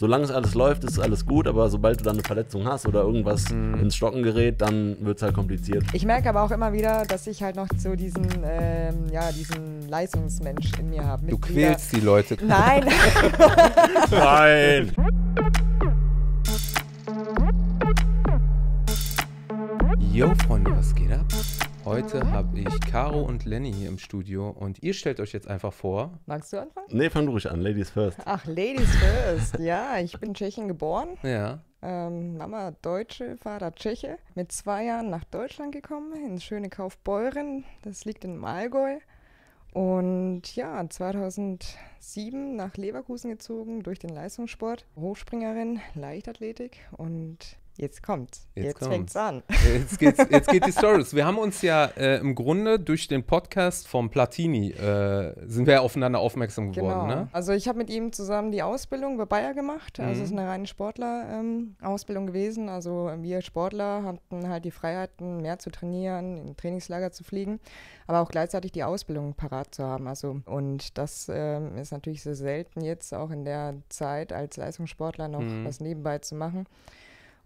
solange es alles läuft, ist alles gut, aber sobald du dann eine Verletzung hast oder irgendwas mhm. ins Stocken gerät, dann wird es halt kompliziert. Ich merke aber auch immer wieder, dass ich halt noch so diesen, ähm, ja, diesen Leistungsmensch in mir habe. Du quälst die Leute. Nein. Nein. Yo, Freunde, was geht ab? Heute habe ich Caro und Lenny hier im Studio und ihr stellt euch jetzt einfach vor. Magst du anfangen? Nee, fang du ruhig an. Ladies first. Ach, Ladies first. ja, ich bin Tschechien geboren. Ja. Ähm, Mama Deutsche, Vater Tscheche. Mit zwei Jahren nach Deutschland gekommen, ins schöne Kaufbeuren. Das liegt in Malgäu. Und ja, 2007 nach Leverkusen gezogen durch den Leistungssport, Hochspringerin, Leichtathletik und Jetzt kommt. Jetzt, jetzt kommt's. fängt's an. Äh, jetzt, geht's, jetzt geht die Story. Wir haben uns ja äh, im Grunde durch den Podcast vom Platini äh, sind wir aufeinander aufmerksam geworden. Genau. Ne? Also ich habe mit ihm zusammen die Ausbildung bei Bayer gemacht. Mhm. Also es ist mhm. eine reine Sportler-Ausbildung ähm, gewesen. Also wir Sportler hatten halt die Freiheiten, mehr zu trainieren, in Trainingslager zu fliegen, aber auch gleichzeitig die Ausbildung parat zu haben. Also und das ähm, ist natürlich so selten jetzt auch in der Zeit als Leistungssportler noch mhm. was nebenbei zu machen.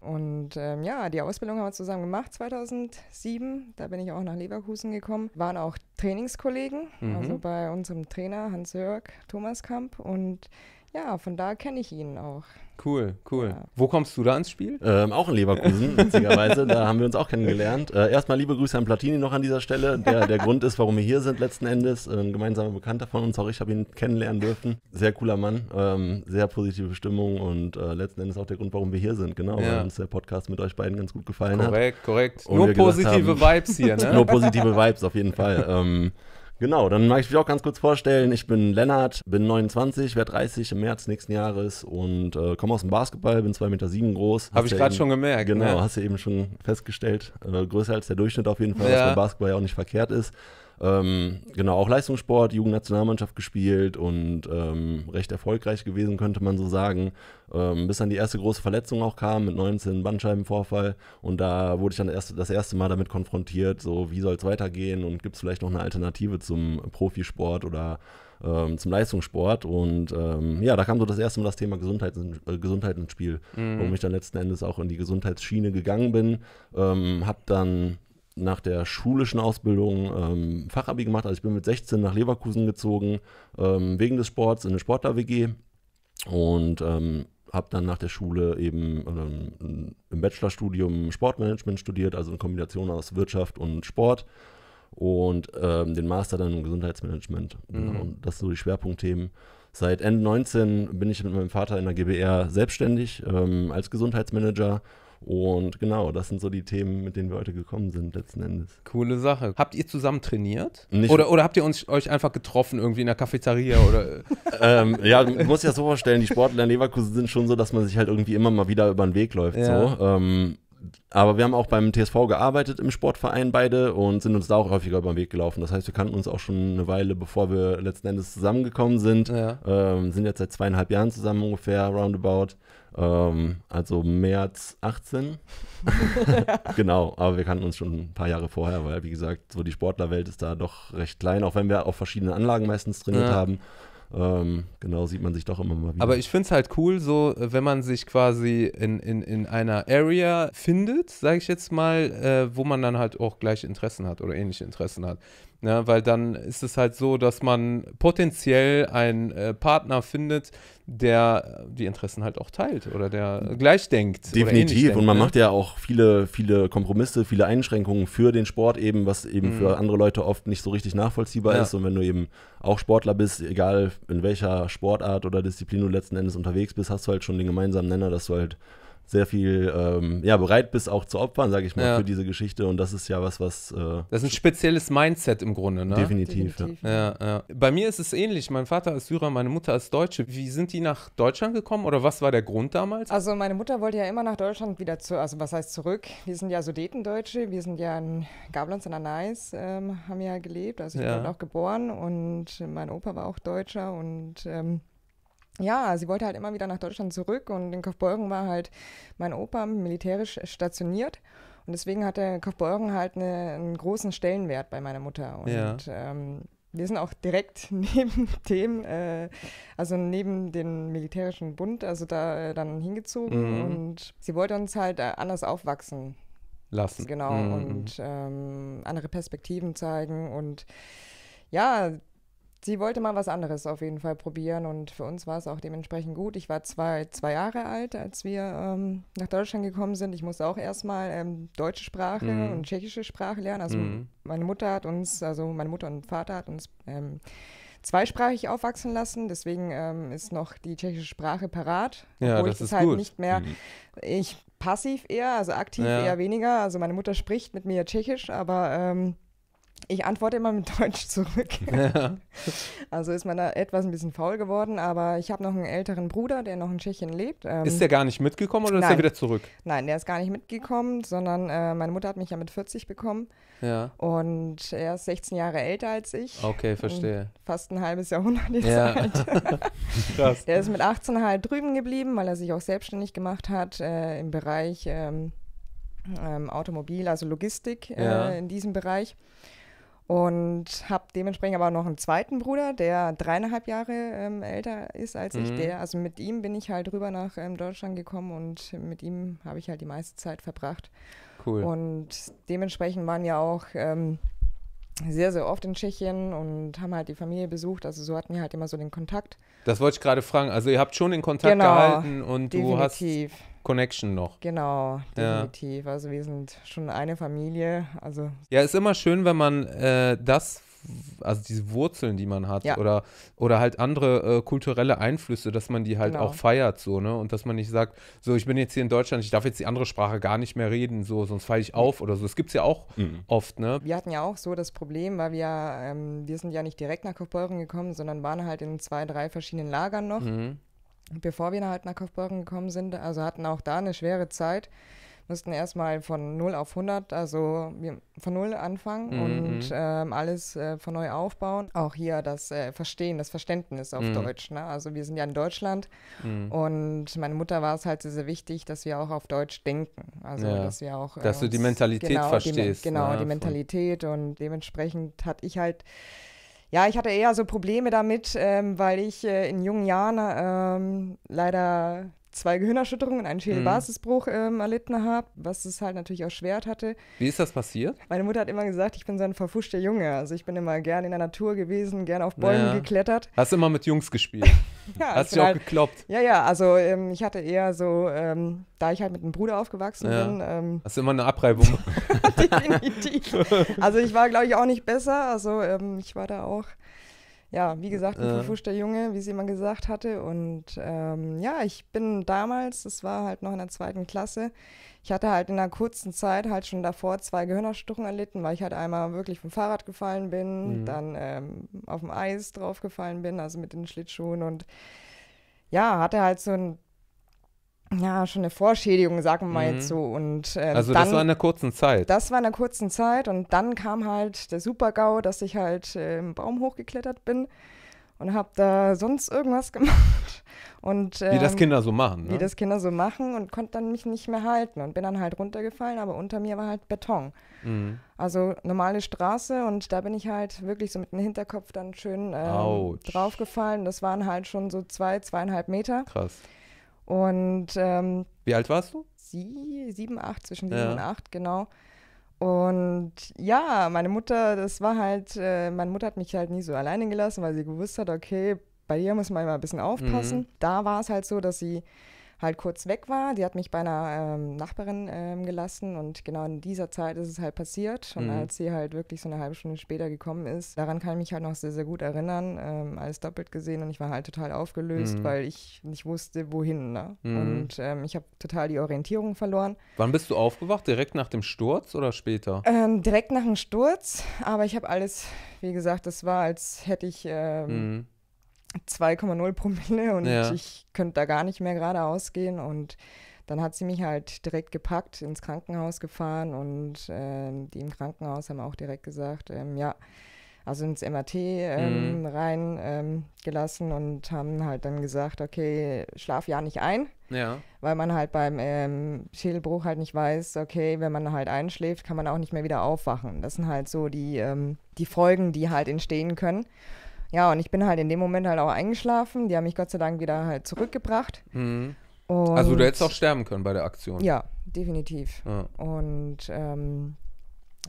Und ähm, ja, die Ausbildung haben wir zusammen gemacht 2007. Da bin ich auch nach Leverkusen gekommen. Waren auch Trainingskollegen, also mhm. also bei unserem Trainer Hans Jörg Thomas Kamp. Und ja, von da kenne ich ihn auch. Cool, cool. Ja. Wo kommst du da ins Spiel? Ähm, auch in Leverkusen, witzigerweise. da haben wir uns auch kennengelernt. Äh, erstmal liebe Grüße an Platini noch an dieser Stelle. Der, der Grund ist, warum wir hier sind letzten Endes. Äh, ein gemeinsamer Bekannter von uns, auch ich habe ihn kennenlernen dürfen. Sehr cooler Mann, ähm, sehr positive Stimmung und äh, letzten Endes auch der Grund, warum wir hier sind. Genau, ja. weil uns der Podcast mit euch beiden ganz gut gefallen korrekt, hat. Korrekt, korrekt. Nur positive haben, Vibes hier, ne? Nur positive Vibes auf jeden Fall. Ähm, Genau, dann mag ich mich auch ganz kurz vorstellen. Ich bin Lennart, bin 29, werde 30 im März nächsten Jahres und äh, komme aus dem Basketball, bin 2,7 Meter sieben groß. Habe ich ja gerade schon gemerkt. Genau, ne? hast du eben schon festgestellt. Äh, größer als der Durchschnitt auf jeden Fall, ja. was beim Basketball ja auch nicht verkehrt ist. Ähm, genau, auch Leistungssport, Jugendnationalmannschaft gespielt und ähm, recht erfolgreich gewesen, könnte man so sagen. Ähm, bis dann die erste große Verletzung auch kam mit 19 Bandscheibenvorfall und da wurde ich dann erst, das erste Mal damit konfrontiert, so wie soll es weitergehen und gibt es vielleicht noch eine Alternative zum Profisport oder ähm, zum Leistungssport und ähm, ja, da kam so das erste Mal das Thema Gesundheit, äh, Gesundheit ins Spiel, mhm. wo ich dann letzten Endes auch in die Gesundheitsschiene gegangen bin, ähm, hab dann nach der schulischen Ausbildung ähm, Fachabi gemacht. Also ich bin mit 16 nach Leverkusen gezogen, ähm, wegen des Sports in eine Sportler-WG und ähm, habe dann nach der Schule eben ähm, im Bachelorstudium Sportmanagement studiert, also eine Kombination aus Wirtschaft und Sport und ähm, den Master dann im Gesundheitsmanagement. Mhm. Genau, und das sind so die Schwerpunktthemen. Seit Ende 19 bin ich mit meinem Vater in der GBR selbstständig ähm, als Gesundheitsmanager und genau, das sind so die Themen, mit denen wir heute gekommen sind, letzten Endes. Coole Sache. Habt ihr zusammen trainiert? Nicht oder, oder habt ihr uns, euch einfach getroffen irgendwie in der Cafeteria? oder? ähm, ja, ich muss ja so vorstellen, die Sportler in Leverkusen sind schon so, dass man sich halt irgendwie immer mal wieder über den Weg läuft. Ja. So. Ähm, aber wir haben auch beim TSV gearbeitet im Sportverein beide und sind uns da auch häufiger über den Weg gelaufen. Das heißt, wir kannten uns auch schon eine Weile, bevor wir letzten Endes zusammengekommen sind. Ja. Ähm, sind jetzt seit zweieinhalb Jahren zusammen ungefähr, roundabout. Ähm, also März 18. genau, aber wir kannten uns schon ein paar Jahre vorher, weil wie gesagt, so die Sportlerwelt ist da doch recht klein, auch wenn wir auf verschiedenen Anlagen meistens trainiert ja. haben. Ähm, genau, sieht man sich doch immer mal wieder. Aber ich finde es halt cool, so, äh, wenn man sich quasi in, in, in einer Area findet, sage ich jetzt mal, äh, wo man dann halt auch gleiche Interessen hat oder ähnliche Interessen hat. Ne, weil dann ist es halt so, dass man potenziell einen äh, Partner findet, der die Interessen halt auch teilt oder der gleich denkt. Definitiv. Denkt, und man ne? macht ja auch viele, viele Kompromisse, viele Einschränkungen für den Sport eben, was eben mhm. für andere Leute oft nicht so richtig nachvollziehbar ja. ist. Und wenn du eben auch Sportler bist, egal in welcher Sportart oder Disziplin du letzten Endes unterwegs bist, hast du halt schon den gemeinsamen Nenner, dass du halt sehr viel ähm, ja, bereit bist, auch zu opfern, sage ich mal, ja. für diese Geschichte. Und das ist ja was, was. Äh, das ist ein spezielles Mindset im Grunde, ne? Definitiv. definitiv. Ja. Ja, Bei mir ist es ähnlich. Mein Vater ist Syrer, meine Mutter ist Deutsche. Wie sind die nach Deutschland gekommen oder was war der Grund damals? Also, meine Mutter wollte ja immer nach Deutschland wieder zu, also was heißt zurück? Wir sind ja Sudetendeutsche, wir sind ja in Gablons an der Neis, ähm, haben ja gelebt. Also, ich bin auch geboren und mein Opa war auch Deutscher und. Ähm, ja, sie wollte halt immer wieder nach Deutschland zurück und in Kaufbeuren war halt mein Opa militärisch stationiert. Und deswegen hatte Kaufbeuren halt eine, einen großen Stellenwert bei meiner Mutter. Und ja. ähm, wir sind auch direkt neben dem, äh, also neben dem militärischen Bund, also da äh, dann hingezogen. Mhm. Und sie wollte uns halt äh, anders aufwachsen lassen. Genau, mhm. und ähm, andere Perspektiven zeigen. Und ja, sie wollte mal was anderes auf jeden Fall probieren und für uns war es auch dementsprechend gut. Ich war zwei, zwei Jahre alt, als wir ähm, nach Deutschland gekommen sind. Ich musste auch erstmal ähm, deutsche Sprache mhm. und tschechische Sprache lernen. Also mhm. meine Mutter hat uns, also meine Mutter und Vater hat uns ähm, zweisprachig aufwachsen lassen. Deswegen ähm, ist noch die tschechische Sprache parat. Ja, obwohl das ich das ist halt gut. nicht mehr. Mhm. Ich passiv eher, also aktiv ja. eher weniger. Also meine Mutter spricht mit mir Tschechisch, aber ähm, ich antworte immer mit Deutsch zurück. Ja. Also ist man da etwas ein bisschen faul geworden, aber ich habe noch einen älteren Bruder, der noch in Tschechien lebt. Ähm, ist der gar nicht mitgekommen oder nein. ist er wieder zurück? Nein, der ist gar nicht mitgekommen, sondern äh, meine Mutter hat mich ja mit 40 bekommen. Ja. Und er ist 16 Jahre älter als ich. Okay, verstehe. Fast ein halbes Jahrhundert ist ja. alt. Krass. Er ist mit 18 halt drüben geblieben, weil er sich auch selbstständig gemacht hat äh, im Bereich ähm, ähm, Automobil, also Logistik äh, ja. in diesem Bereich. Und habe dementsprechend aber noch einen zweiten Bruder, der dreieinhalb Jahre ähm, älter ist als mhm. ich. Der, also mit ihm bin ich halt rüber nach ähm, Deutschland gekommen und mit ihm habe ich halt die meiste Zeit verbracht. Cool. Und dementsprechend waren ja auch ähm, sehr, sehr oft in Tschechien und haben halt die Familie besucht. Also so hatten wir halt immer so den Kontakt. Das wollte ich gerade fragen. Also ihr habt schon den Kontakt genau, gehalten und definitiv. du hast Connection noch. Genau, definitiv. Ja. Also wir sind schon eine Familie. Also ja, ist immer schön, wenn man äh, das also diese Wurzeln, die man hat ja. oder, oder halt andere äh, kulturelle Einflüsse, dass man die halt genau. auch feiert so, ne? Und dass man nicht sagt, so ich bin jetzt hier in Deutschland, ich darf jetzt die andere Sprache gar nicht mehr reden, so, sonst falle ich auf oder so. Das gibt es ja auch mhm. oft, ne? Wir hatten ja auch so das Problem, weil wir, ähm, wir sind ja nicht direkt nach Kaufbeuren gekommen, sondern waren halt in zwei, drei verschiedenen Lagern noch. Mhm bevor wir halt nach Kaufbeuren gekommen sind, also hatten auch da eine schwere Zeit, mussten erstmal von 0 auf 100, also von 0 anfangen mhm. und mhm. ähm, alles äh, von neu aufbauen. Auch hier das äh, Verstehen, das Verständnis auf mhm. Deutsch. Ne? Also wir sind ja in Deutschland mhm. und meine Mutter war es halt sehr, sehr wichtig, dass wir auch auf Deutsch denken. Also ja. dass wir auch. Äh, du die Mentalität genau, verstehst. Die, genau, ne? die Mentalität und dementsprechend hatte ich halt ja, ich hatte eher so Probleme damit, ähm, weil ich äh, in jungen Jahren ähm, leider zwei Gehirnerschütterungen und einen hm. Schädelbasisbruch ähm, erlitten habe, was es halt natürlich auch schwer hatte. Wie ist das passiert? Meine Mutter hat immer gesagt, ich bin so ein verfuschter Junge. Also ich bin immer gern in der Natur gewesen, gern auf Bäumen naja. geklettert. Hast immer mit Jungs gespielt? ja, Hast dich auch halt, gekloppt? Ja, ja, also ähm, ich hatte eher so, ähm, da ich halt mit einem Bruder aufgewachsen ja. bin. Ähm, Hast du immer eine Abreibung? Definitiv. Also ich war, glaube ich, auch nicht besser. Also ähm, ich war da auch ja, wie gesagt, ein äh. verfuschter Junge, wie sie immer gesagt hatte. Und ähm, ja, ich bin damals, das war halt noch in der zweiten Klasse, ich hatte halt in einer kurzen Zeit halt schon davor zwei Gehirnerschütterungen erlitten, weil ich halt einmal wirklich vom Fahrrad gefallen bin, mhm. dann ähm, auf dem Eis draufgefallen bin, also mit den Schlittschuhen und ja, hatte halt so ein ja, schon eine Vorschädigung, sagen wir mal mhm. jetzt so. Und, ähm, also dann, das war in einer kurzen Zeit. Das war in einer kurzen Zeit und dann kam halt der Super-GAU, dass ich halt äh, im Baum hochgeklettert bin und habe da sonst irgendwas gemacht. Und, ähm, wie das ähm, Kinder so machen. Ne? Wie das Kinder so machen und konnte dann mich nicht mehr halten und bin dann halt runtergefallen, aber unter mir war halt Beton. Mhm. Also normale Straße und da bin ich halt wirklich so mit dem Hinterkopf dann schön ähm, draufgefallen. Das waren halt schon so zwei, zweieinhalb Meter. Krass. Und ähm, wie alt warst du? Sie, sieben, acht, zwischen sieben ja. und acht, genau. Und ja, meine Mutter, das war halt, äh, meine Mutter hat mich halt nie so alleine gelassen, weil sie gewusst hat, okay, bei ihr muss man immer ein bisschen aufpassen. Mhm. Da war es halt so, dass sie halt kurz weg war. Die hat mich bei einer ähm, Nachbarin ähm, gelassen und genau in dieser Zeit ist es halt passiert. Und mhm. als sie halt wirklich so eine halbe Stunde später gekommen ist, daran kann ich mich halt noch sehr, sehr gut erinnern. Ähm, alles doppelt gesehen und ich war halt total aufgelöst, mhm. weil ich nicht wusste, wohin. Ne? Mhm. Und ähm, ich habe total die Orientierung verloren. Wann bist du aufgewacht? Direkt nach dem Sturz oder später? Ähm, direkt nach dem Sturz, aber ich habe alles, wie gesagt, das war, als hätte ich ähm, mhm. 2,0 Promille und ja. ich könnte da gar nicht mehr geradeaus gehen. Und dann hat sie mich halt direkt gepackt, ins Krankenhaus gefahren und äh, die im Krankenhaus haben auch direkt gesagt, ähm, ja, also ins MRT ähm, mhm. reingelassen ähm, und haben halt dann gesagt, okay, schlaf ja nicht ein, ja. weil man halt beim ähm, Schädelbruch halt nicht weiß, okay, wenn man halt einschläft, kann man auch nicht mehr wieder aufwachen. Das sind halt so die, ähm, die Folgen, die halt entstehen können. Ja, und ich bin halt in dem Moment halt auch eingeschlafen. Die haben mich Gott sei Dank wieder halt zurückgebracht. Mhm. also du hättest auch sterben können bei der Aktion. Ja, definitiv. Ja. Und ähm,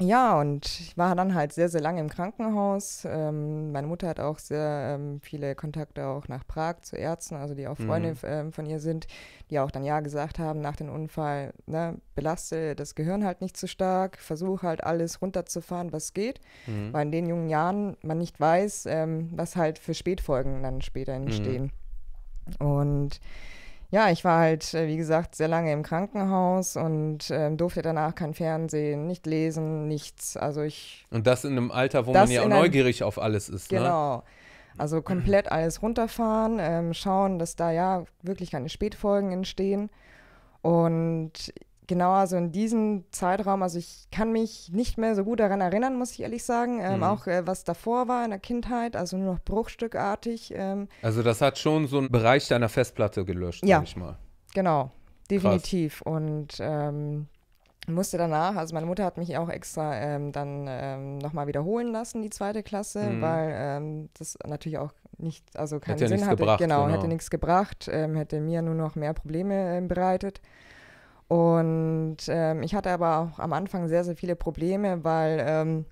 ja, und ich war dann halt sehr, sehr lange im Krankenhaus. Ähm, meine Mutter hat auch sehr ähm, viele Kontakte auch nach Prag zu Ärzten, also die auch Freunde mhm. ähm, von ihr sind, die auch dann ja gesagt haben nach dem Unfall, ne, belaste das Gehirn halt nicht zu stark, versuche halt alles runterzufahren, was geht, mhm. weil in den jungen Jahren man nicht weiß, ähm, was halt für Spätfolgen dann später mhm. entstehen. Mhm. Und ja, ich war halt, äh, wie gesagt, sehr lange im Krankenhaus und äh, durfte danach kein Fernsehen, nicht lesen, nichts. Also ich. Und das in einem Alter, wo man ja auch neugierig einem, auf alles ist, ne? Genau. Ne? Also komplett alles runterfahren, ähm, schauen, dass da ja wirklich keine Spätfolgen entstehen. Und genau, also in diesem Zeitraum, also ich kann mich nicht mehr so gut daran erinnern, muss ich ehrlich sagen. Ähm, mhm. Auch äh, was davor war in der Kindheit, also nur noch bruchstückartig. Ähm. Also das hat schon so einen Bereich deiner Festplatte gelöscht, ja. sag ich mal. Genau, definitiv. Krass. Und ähm, musste danach, also meine Mutter hat mich auch extra ähm, dann ähm, nochmal wiederholen lassen, die zweite Klasse, mhm. weil ähm, das natürlich auch nicht, also keinen hätte Sinn ja hatte. Gebracht, genau, genau, hätte nichts gebracht, ähm, hätte mir nur noch mehr Probleme äh, bereitet. Und ähm, ich hatte aber auch am Anfang sehr, sehr viele Probleme, weil ähm,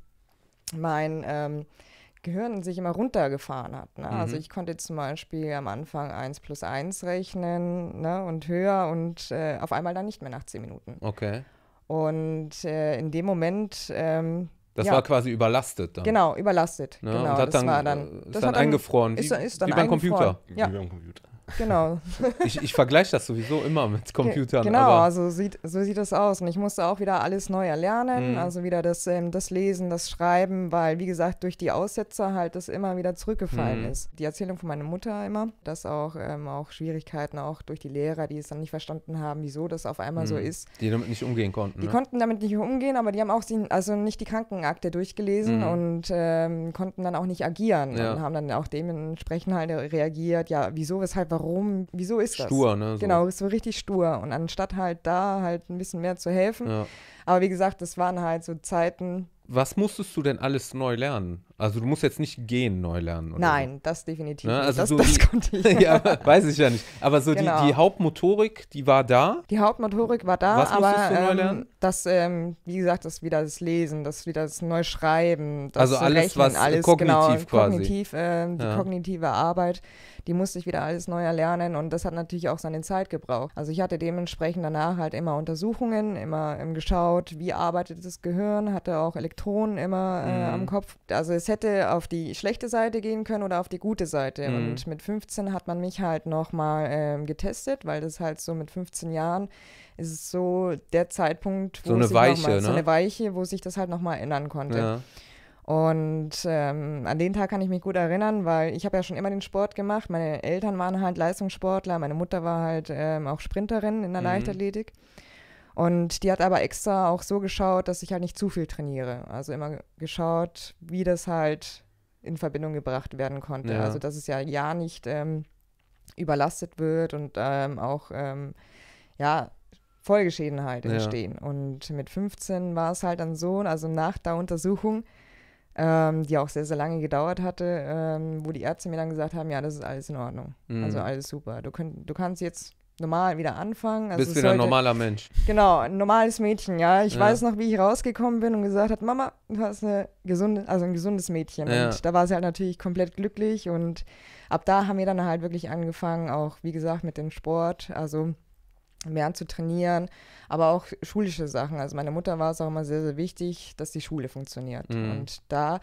mein ähm, Gehirn sich immer runtergefahren hat. Ne? Also mhm. Also ich konnte zum Beispiel am Anfang 1 plus 1 rechnen ne? und höher und äh, auf einmal dann nicht mehr nach 10 Minuten. Okay. Und äh, in dem Moment ähm, das ja. war quasi überlastet dann. Genau, überlastet. Ja, ne, genau, und hat das dann, war dann, äh, ist dann, dann eingefroren, ist, ist dann wie beim Computer. Ja. Wie beim Computer. Genau. ich, ich vergleiche das sowieso immer mit Computern. Genau, also sieht, so sieht das aus. Und ich musste auch wieder alles neu erlernen, mhm. also wieder das, ähm, das Lesen, das Schreiben, weil, wie gesagt, durch die Aussetzer halt das immer wieder zurückgefallen mhm. ist. Die Erzählung von meiner Mutter immer, dass auch, ähm, auch Schwierigkeiten auch durch die Lehrer, die es dann nicht verstanden haben, wieso das auf einmal mhm. so ist. Die damit nicht umgehen konnten. Die ne? konnten damit nicht umgehen, aber die haben auch die, also nicht die Krankenakte durchgelesen mhm. und ähm, konnten dann auch nicht agieren ja. und haben dann auch dementsprechend halt reagiert, ja, wieso, weshalb, warum, wieso ist das? Stur, ne? So. Genau, es war richtig stur. Und anstatt halt da halt ein bisschen mehr zu helfen. Ja. Aber wie gesagt, das waren halt so Zeiten. Was musstest du denn alles neu lernen? Also du musst jetzt nicht gehen neu lernen. Oder Nein, so. das definitiv ne? also das, so das die, konnte ich. ja, weiß ich ja nicht. Aber so genau. die, die, Hauptmotorik, die war da. Die Hauptmotorik war da, Was aber du neu ähm, lernen? das, ähm, wie gesagt, das wieder das Lesen, das wieder das Neuschreiben, das Also alles, Rechnen, was alles, genau, kognitiv genau, quasi. Kognitiv, ähm, die ja. kognitive Arbeit, die musste ich wieder alles neu erlernen und das hat natürlich auch seine Zeit gebraucht. Also ich hatte dementsprechend danach halt immer Untersuchungen, immer ähm, geschaut, wie arbeitet das Gehirn, hatte auch Elektronen immer äh, mhm. am Kopf. Also es es hätte auf die schlechte Seite gehen können oder auf die gute Seite. Mhm. Und mit 15 hat man mich halt nochmal ähm, getestet, weil das halt so mit 15 Jahren ist es so der Zeitpunkt, wo so eine, Weiche, mal, ne? so eine Weiche, wo sich das halt nochmal ändern konnte. Ja. Und ähm, an den Tag kann ich mich gut erinnern, weil ich habe ja schon immer den Sport gemacht. Meine Eltern waren halt Leistungssportler, meine Mutter war halt ähm, auch Sprinterin in der mhm. Leichtathletik. Und die hat aber extra auch so geschaut, dass ich halt nicht zu viel trainiere. Also immer geschaut, wie das halt in Verbindung gebracht werden konnte. Ja. Also dass es ja ja nicht ähm, überlastet wird und ähm, auch ähm, ja Folgeschäden halt entstehen. Ja. Und mit 15 war es halt dann so, also nach der Untersuchung, ähm, die auch sehr, sehr lange gedauert hatte, ähm, wo die Ärzte mir dann gesagt haben, ja, das ist alles in Ordnung. Mhm. Also alles super. Du, könnt, du kannst jetzt normal wieder anfangen. Also Bist wieder ein normaler Mensch. Genau, ein normales Mädchen, ja. Ich ja. weiß noch, wie ich rausgekommen bin und gesagt hat, Mama, du hast eine gesunde, also ein gesundes Mädchen. Ja. Und da war sie halt natürlich komplett glücklich und ab da haben wir dann halt wirklich angefangen, auch wie gesagt mit dem Sport, also mehr zu trainieren, aber auch schulische Sachen. Also meiner Mutter war es auch immer sehr, sehr wichtig, dass die Schule funktioniert. Mhm. Und da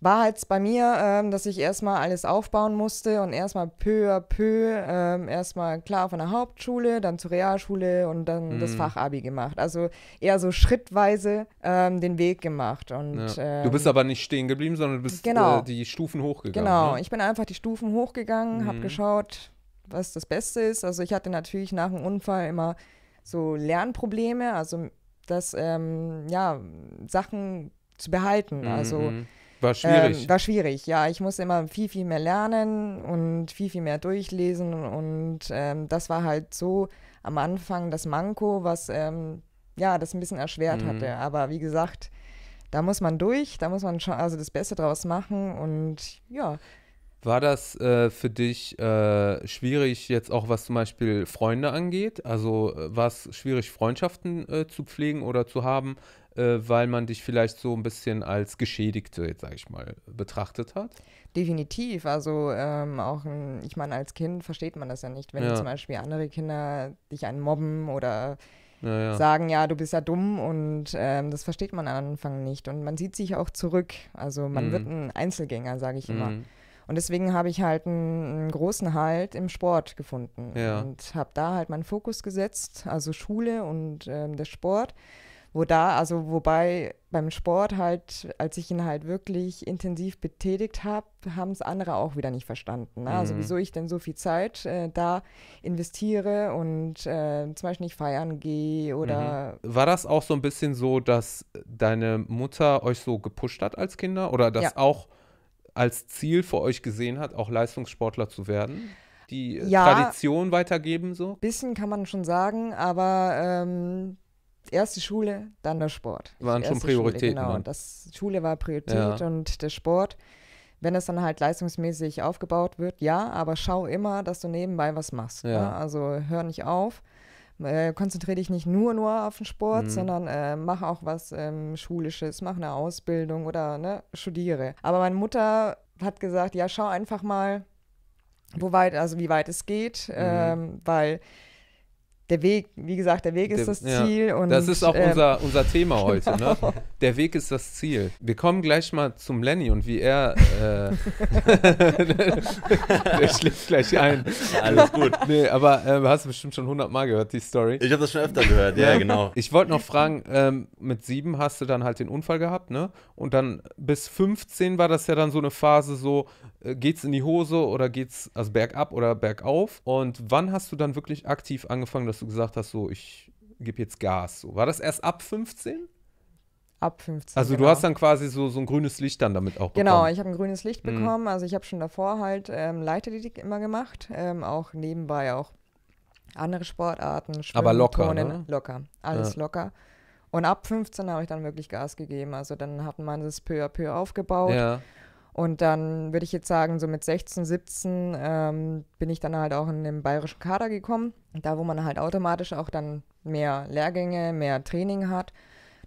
war halt bei mir, ähm, dass ich erstmal alles aufbauen musste und erstmal peu à peu, ähm, erstmal klar von der Hauptschule, dann zur Realschule und dann mm. das Fachabi gemacht. Also eher so schrittweise ähm, den Weg gemacht. Und, ja. du ähm, bist aber nicht stehen geblieben, sondern du bist äh, genau. äh, die Stufen hochgegangen. Genau, ne? ich bin einfach die Stufen hochgegangen, mhm. habe geschaut, was das Beste ist. Also ich hatte natürlich nach dem Unfall immer so Lernprobleme, also dass ähm, ja, Sachen zu behalten. Also mhm, mhm. War ähm, schwierig. Ähm, war schwierig, ja. Ich musste immer viel, viel mehr lernen und viel, viel mehr durchlesen. Und ähm, das war halt so am Anfang das Manko, was ähm, ja das ein bisschen erschwert mhm. hatte. Aber wie gesagt, da muss man durch, da muss man schon also das Beste draus machen und ja. War das äh, für dich äh, schwierig, jetzt auch was zum Beispiel Freunde angeht? Also äh, war es schwierig, Freundschaften äh, zu pflegen oder zu haben? äh, weil man dich vielleicht so ein bisschen als Geschädigte, jetzt sage ich mal, betrachtet hat? Definitiv. Also ähm, auch, ein, ich meine, als Kind versteht man das ja nicht. Wenn ja. zum Beispiel andere Kinder dich einen mobben oder ja, ja. sagen, ja, du bist ja dumm und ähm, das versteht man am Anfang nicht. Und man sieht sich auch zurück. Also man mhm. wird ein Einzelgänger, sage ich mhm. immer. Und deswegen habe ich halt einen, einen, großen Halt im Sport gefunden ja. und habe da halt meinen Fokus gesetzt, also Schule und ähm, der Sport. Wo da, also wobei beim Sport halt, als ich ihn halt wirklich intensiv betätigt habe, haben es andere auch wieder nicht verstanden. Ne? Also mhm. Also wieso ich denn so viel Zeit äh, da investiere und äh, zum Beispiel nicht feiern gehe oder. Mhm. War das auch so ein bisschen so, dass deine Mutter euch so gepusht hat als Kinder oder das ja. auch als Ziel für euch gesehen hat, auch Leistungssportler zu werden? Die ja, Tradition weitergeben so? Bisschen kann man schon sagen, aber ähm, erst die Schule, dann der Sport. Waren schon Prioritäten. Schule, genau, das Schule war Priorität ja. und der Sport. Wenn es dann halt leistungsmäßig aufgebaut wird, ja, aber schau immer, dass du nebenbei was machst. Ja. Ne? Also hör nicht auf. Äh, konzentriere dich nicht nur nur auf den Sport, mhm. sondern äh, mach auch was ähm, Schulisches, mach eine Ausbildung oder ne, studiere. Aber meine Mutter hat gesagt, ja, schau einfach mal, wo weit, also wie weit es geht, mhm. ähm, weil der Weg, wie gesagt, der Weg ist der, das Ziel. Ja. Und, das ist auch ähm, unser, unser Thema heute. Ne? Genau. Ne? Der Weg ist das Ziel. Wir kommen gleich mal zum Lenny und wie er. Äh, der schläft gleich ein. Alles gut. Nee, aber äh, hast du bestimmt schon hundertmal gehört, die Story. Ich habe das schon öfter gehört, ja, genau. Ich wollte noch fragen: ähm, Mit sieben hast du dann halt den Unfall gehabt, ne? Und dann bis 15 war das ja dann so eine Phase, so, äh, geht's in die Hose oder geht's also bergab oder bergauf? Und wann hast du dann wirklich aktiv angefangen, dass du gesagt hast, so ich gebe jetzt Gas? So, war das erst ab 15? Ab 15. Also genau. du hast dann quasi so, so ein grünes Licht dann damit auch genau, bekommen. Genau, ich habe ein grünes Licht mhm. bekommen. Also ich habe schon davor halt ähm, Leichtathletik immer gemacht, ähm, auch nebenbei auch andere Sportarten, Schwimmen, Aber locker, Tonen, ne? locker, alles ja. locker. Und ab 15 habe ich dann wirklich Gas gegeben. Also dann hat man das peu à peu aufgebaut. Ja. Und dann würde ich jetzt sagen, so mit 16, 17 ähm, bin ich dann halt auch in den bayerischen Kader gekommen. Da, wo man halt automatisch auch dann mehr Lehrgänge, mehr Training hat.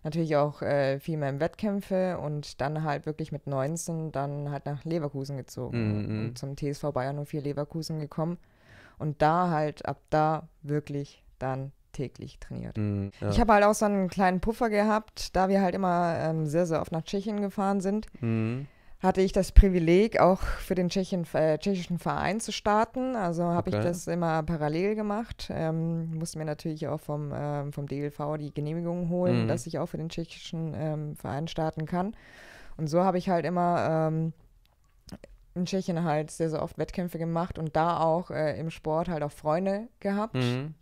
Natürlich auch äh, viel mehr im Wettkämpfe und dann halt wirklich mit 19 dann halt nach Leverkusen gezogen mhm. und mhm. zum TSV Bayern 04 Leverkusen gekommen. Und da halt ab da wirklich dann täglich trainiert. Mm, ja. Ich habe halt auch so einen kleinen Puffer gehabt, da wir halt immer ähm, sehr, sehr oft nach Tschechien gefahren sind. Mm hatte ich das Privileg, auch für den Tschechien, äh, tschechischen Verein zu starten. Also habe okay. ich das immer parallel gemacht. Ähm, musste mir natürlich auch vom, ähm, vom DLV die Genehmigung holen, mhm. dass ich auch für den tschechischen ähm, Verein starten kann. Und so habe ich halt immer ähm, in Tschechien halt sehr, sehr oft Wettkämpfe gemacht und da auch äh, im Sport halt auch Freunde gehabt, mhm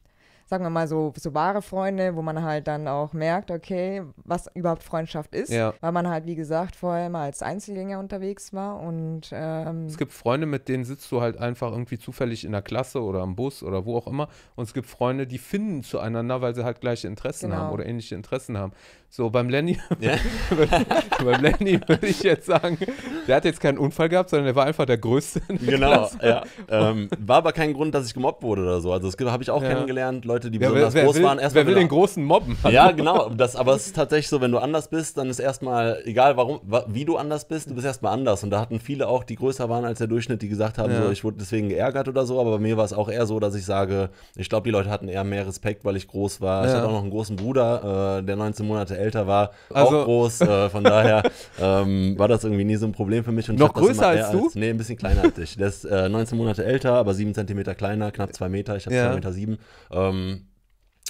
sagen wir mal, so, so wahre Freunde, wo man halt dann auch merkt, okay, was überhaupt Freundschaft ist, ja. weil man halt, wie gesagt, vorher mal als Einzelgänger unterwegs war und ähm, Es gibt Freunde, mit denen sitzt du halt einfach irgendwie zufällig in der Klasse oder am Bus oder wo auch immer und es gibt Freunde, die finden zueinander, weil sie halt gleiche Interessen genau. haben oder ähnliche Interessen haben. So, beim Lenny, ja. beim Lenny würde ich jetzt sagen, der hat jetzt keinen Unfall gehabt, sondern der war einfach der Größte. Der genau, Klasse. ja. Ähm, war aber kein Grund, dass ich gemobbt wurde oder so. Also, das habe ich auch ja. kennengelernt, Leute, Leute, die ja, besonders wer, wer groß will, waren, erstmal. Wer will den großen mobben? Ja, genau. Das, aber es ist tatsächlich so, wenn du anders bist, dann ist erstmal, egal warum, wie du anders bist, du bist erstmal anders. Und da hatten viele auch, die größer waren als der Durchschnitt, die gesagt haben, ja. so, ich wurde deswegen geärgert oder so. Aber bei mir war es auch eher so, dass ich sage, ich glaube, die Leute hatten eher mehr Respekt, weil ich groß war. Ja. Ich hatte auch noch einen großen Bruder, äh, der 19 Monate älter war, also, auch groß. Äh, von daher ähm, war das irgendwie nie so ein Problem für mich. Und noch größer als du? Als, nee, ein bisschen kleiner als ich. Der ist äh, 19 Monate älter, aber 7 cm kleiner, knapp 2 Meter. Ich habe ja. 2,7 Meter. Sieben. Ähm,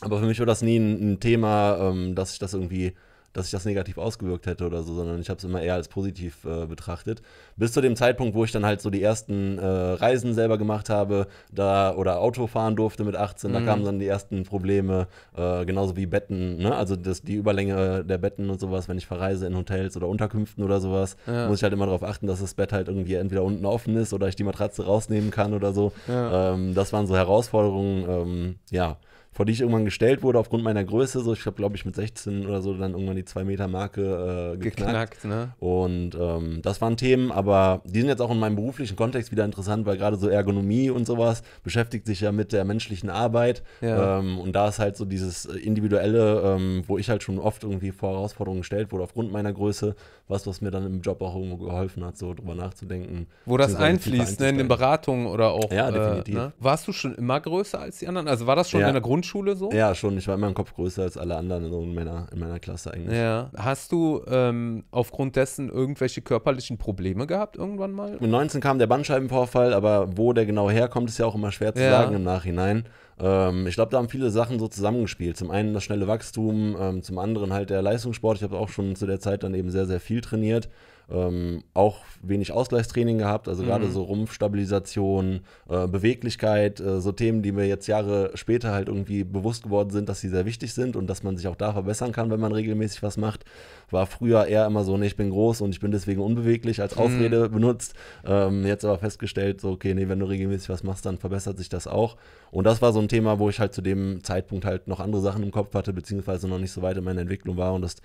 aber für mich war das nie ein, ein Thema, ähm, dass ich das irgendwie dass sich das negativ ausgewirkt hätte oder so, sondern ich habe es immer eher als positiv äh, betrachtet. Bis zu dem Zeitpunkt, wo ich dann halt so die ersten äh, Reisen selber gemacht habe, da oder Auto fahren durfte mit 18, mhm. da kamen dann die ersten Probleme, äh, genauso wie Betten, ne? also das, die Überlänge der Betten und sowas, wenn ich verreise in Hotels oder Unterkünften oder sowas, ja. muss ich halt immer darauf achten, dass das Bett halt irgendwie entweder unten offen ist oder ich die Matratze rausnehmen kann oder so. Ja. Ähm, das waren so Herausforderungen, ähm, ja vor die ich irgendwann gestellt wurde aufgrund meiner Größe. So, ich habe, glaube ich, mit 16 oder so dann irgendwann die 2-Meter-Marke äh, geknackt. geknackt ne? Und ähm, das waren Themen, aber die sind jetzt auch in meinem beruflichen Kontext wieder interessant, weil gerade so Ergonomie und sowas beschäftigt sich ja mit der menschlichen Arbeit. Ja. Ähm, und da ist halt so dieses äh, Individuelle, ähm, wo ich halt schon oft irgendwie vor Herausforderungen gestellt wurde aufgrund meiner Größe, was, was mir dann im Job auch irgendwo geholfen hat, so drüber nachzudenken. Wo das einfließt, ne, in den Beratungen oder auch. Ja, äh, definitiv. Äh, ne? Warst du schon immer größer als die anderen? Also war das schon ja. in der Grundschule? Grundschule so? Ja, schon. Ich war immer im Kopf größer als alle anderen in meiner, in meiner Klasse eigentlich. Ja. Hast du ähm, aufgrund dessen irgendwelche körperlichen Probleme gehabt irgendwann mal? Mit 19 kam der Bandscheibenvorfall, aber wo der genau herkommt, ist ja auch immer schwer zu ja. sagen im Nachhinein. Ähm, ich glaube, da haben viele Sachen so zusammengespielt. Zum einen das schnelle Wachstum, ähm, zum anderen halt der Leistungssport. Ich habe auch schon zu der Zeit dann eben sehr, sehr viel trainiert. Ähm, auch wenig Ausgleichstraining gehabt, also gerade mhm. so Rumpfstabilisation, äh, Beweglichkeit, äh, so Themen, die mir jetzt Jahre später halt irgendwie bewusst geworden sind, dass sie sehr wichtig sind und dass man sich auch da verbessern kann, wenn man regelmäßig was macht. War früher eher immer so, nee, ich bin groß und ich bin deswegen unbeweglich als mhm. Ausrede mhm. benutzt. Ähm, jetzt aber festgestellt, so, okay, nee, wenn du regelmäßig was machst, dann verbessert sich das auch. Und das war so ein Thema, wo ich halt zu dem Zeitpunkt halt noch andere Sachen im Kopf hatte, beziehungsweise noch nicht so weit in meiner Entwicklung war und das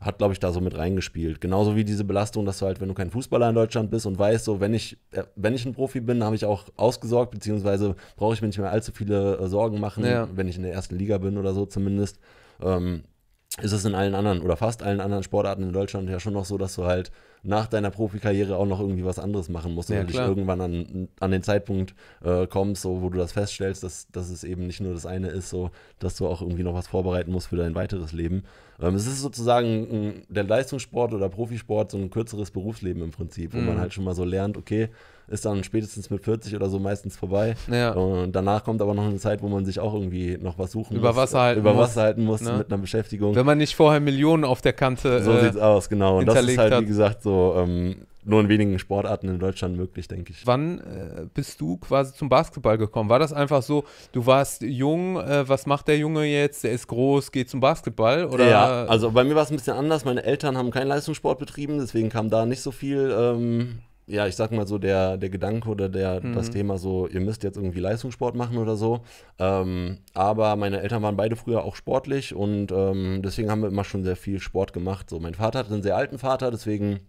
hat, glaube ich, da so mit reingespielt. Genauso wie diese Belastung, dass du halt, wenn du kein Fußballer in Deutschland bist und weißt, so, wenn ich, äh, wenn ich ein Profi bin, habe ich auch ausgesorgt, beziehungsweise brauche ich mir nicht mehr allzu viele äh, Sorgen machen, ja. wenn ich in der ersten Liga bin oder so zumindest. Ähm, ist es in allen anderen oder fast allen anderen Sportarten in Deutschland ja schon noch so, dass du halt nach deiner Profikarriere auch noch irgendwie was anderes machen musst ja, und klar. dich irgendwann an, an den Zeitpunkt äh, kommst, so, wo du das feststellst, dass, dass es eben nicht nur das eine ist, so, dass du auch irgendwie noch was vorbereiten musst für dein weiteres Leben. Ähm, es ist sozusagen der Leistungssport oder Profisport so ein kürzeres Berufsleben im Prinzip, wo mhm. man halt schon mal so lernt, okay, ist dann spätestens mit 40 oder so meistens vorbei. Ja. Und danach kommt aber noch eine Zeit, wo man sich auch irgendwie noch was suchen über muss. Wasser halten über muss, Wasser halten muss ne? mit einer Beschäftigung. Wenn man nicht vorher Millionen auf der Kante. So äh, es aus, genau. Und das ist halt, hat. wie gesagt, so ähm, nur in wenigen Sportarten in Deutschland möglich, denke ich. Wann äh, bist du quasi zum Basketball gekommen? War das einfach so, du warst jung, äh, was macht der Junge jetzt? Der ist groß, geht zum Basketball? Oder? Ja, also bei mir war es ein bisschen anders. Meine Eltern haben keinen Leistungssport betrieben, deswegen kam da nicht so viel ähm, ja, ich sag mal so, der, der Gedanke oder der, mhm. das Thema so, ihr müsst jetzt irgendwie Leistungssport machen oder so. Ähm, aber meine Eltern waren beide früher auch sportlich und ähm, deswegen haben wir immer schon sehr viel Sport gemacht. So, mein Vater hatte einen sehr alten Vater, deswegen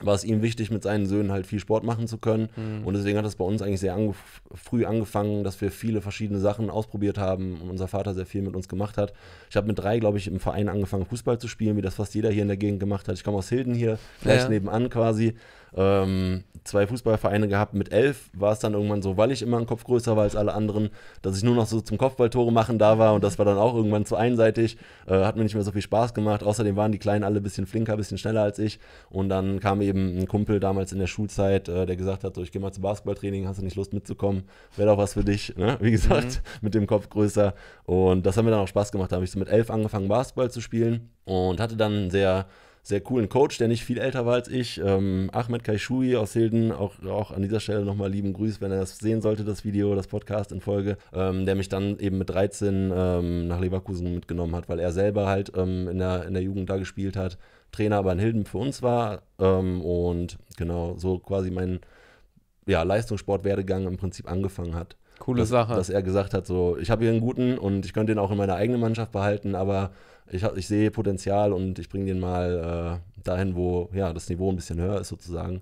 war es ihm wichtig, mit seinen Söhnen halt viel Sport machen zu können. Mhm. Und deswegen hat das bei uns eigentlich sehr angef früh angefangen, dass wir viele verschiedene Sachen ausprobiert haben und unser Vater sehr viel mit uns gemacht hat. Ich habe mit drei, glaube ich, im Verein angefangen, Fußball zu spielen, wie das fast jeder hier in der Gegend gemacht hat. Ich komme aus Hilden hier, gleich ja. nebenan quasi ähm, zwei Fußballvereine gehabt. Mit elf war es dann irgendwann so, weil ich immer einen Kopf größer war als alle anderen, dass ich nur noch so zum Kopfballtore machen da war und das war dann auch irgendwann zu einseitig. Äh, hat mir nicht mehr so viel Spaß gemacht. Außerdem waren die Kleinen alle ein bisschen flinker, ein bisschen schneller als ich. Und dann kam eben ein Kumpel damals in der Schulzeit, äh, der gesagt hat: so, Ich gehe mal zum Basketballtraining, hast du nicht Lust mitzukommen? Wäre doch was für dich. Ne? Wie gesagt, mhm. mit dem Kopf größer. Und das hat mir dann auch Spaß gemacht. Da habe ich so mit elf angefangen, Basketball zu spielen und hatte dann sehr sehr coolen Coach, der nicht viel älter war als ich. Ähm, Ahmed Kaishui aus Hilden, auch, auch an dieser Stelle nochmal lieben Grüß, wenn er das sehen sollte, das Video, das Podcast in Folge, ähm, der mich dann eben mit 13 ähm, nach Leverkusen mitgenommen hat, weil er selber halt ähm, in, der, in der Jugend da gespielt hat, Trainer aber in Hilden für uns war ähm, und genau so quasi mein ja, Leistungssport-Werdegang im Prinzip angefangen hat. Coole dass, Sache. Dass er gesagt hat, so, ich habe hier einen guten und ich könnte ihn auch in meiner eigenen Mannschaft behalten, aber ich, ich sehe Potenzial und ich bringe den mal äh, dahin, wo ja, das Niveau ein bisschen höher ist sozusagen,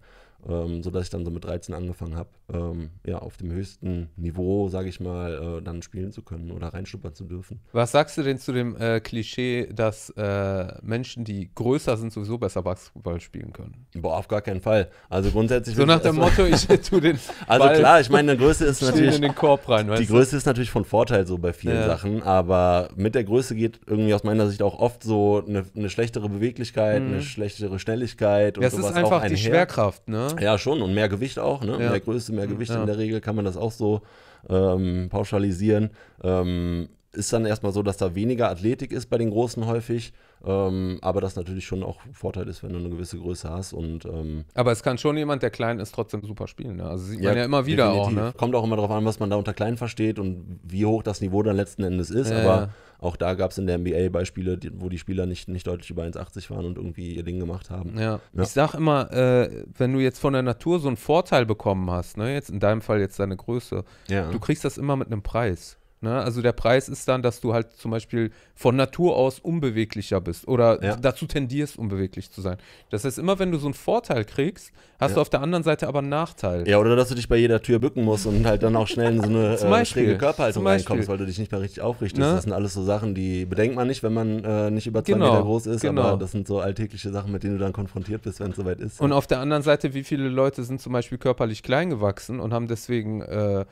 ähm, sodass ich dann so mit 13 angefangen habe ähm, ja, auf dem höchsten Niveau, sage ich mal, äh, dann spielen zu können oder reinschnuppern zu dürfen. Was sagst du denn zu dem äh, Klischee, dass äh, Menschen, die größer sind, sowieso besser Basketball spielen können? Boah, auf gar keinen Fall. Also grundsätzlich. so nach dem Motto, ich tu den. Also Ball klar, ich meine, eine Größe ist natürlich. In den Korb rein, die du? Größe ist natürlich von Vorteil so bei vielen ja. Sachen, aber mit der Größe geht irgendwie aus meiner Sicht auch oft so eine, eine schlechtere Beweglichkeit, mhm. eine schlechtere Schnelligkeit und das sowas. Das ist einfach auch die Schwerkraft, ne? Ja, schon. Und mehr Gewicht auch, ne? Ja. Mehr Größe, mehr hm, Gewicht ja. in der Regel kann man das auch so ähm, pauschalisieren. Ähm, ist dann erstmal so, dass da weniger Athletik ist bei den Großen häufig, ähm, aber das natürlich schon auch Vorteil ist, wenn du eine gewisse Größe hast. Und, ähm aber es kann schon jemand, der klein ist, trotzdem super spielen. Ne? Also sieht ja, man ja immer wieder definitiv. auch. Ne? Kommt auch immer darauf an, was man da unter klein versteht und wie hoch das Niveau dann letzten Endes ist. Ja, aber auch da gab es in der NBA Beispiele, die, wo die Spieler nicht, nicht deutlich über 1,80 waren und irgendwie ihr Ding gemacht haben. Ja. ja. Ich sag immer, äh, wenn du jetzt von der Natur so einen Vorteil bekommen hast, ne, jetzt in deinem Fall jetzt deine Größe, ja. du kriegst das immer mit einem Preis. Ne? Also der Preis ist dann, dass du halt zum Beispiel von Natur aus unbeweglicher bist oder ja. dazu tendierst, unbeweglich zu sein. Das heißt, immer wenn du so einen Vorteil kriegst, hast ja. du auf der anderen Seite aber einen Nachteil. Ja, oder dass du dich bei jeder Tür bücken musst und halt dann auch schnell in so eine äh, schräge Körperhaltung reinkommst, weil du dich nicht mehr richtig aufrichtest. Ne? Das sind alles so Sachen, die bedenkt man nicht, wenn man äh, nicht über zwei genau. Meter groß ist, genau. aber das sind so alltägliche Sachen, mit denen du dann konfrontiert bist, wenn es soweit ist. Und ja. auf der anderen Seite, wie viele Leute sind zum Beispiel körperlich klein gewachsen und haben deswegen äh,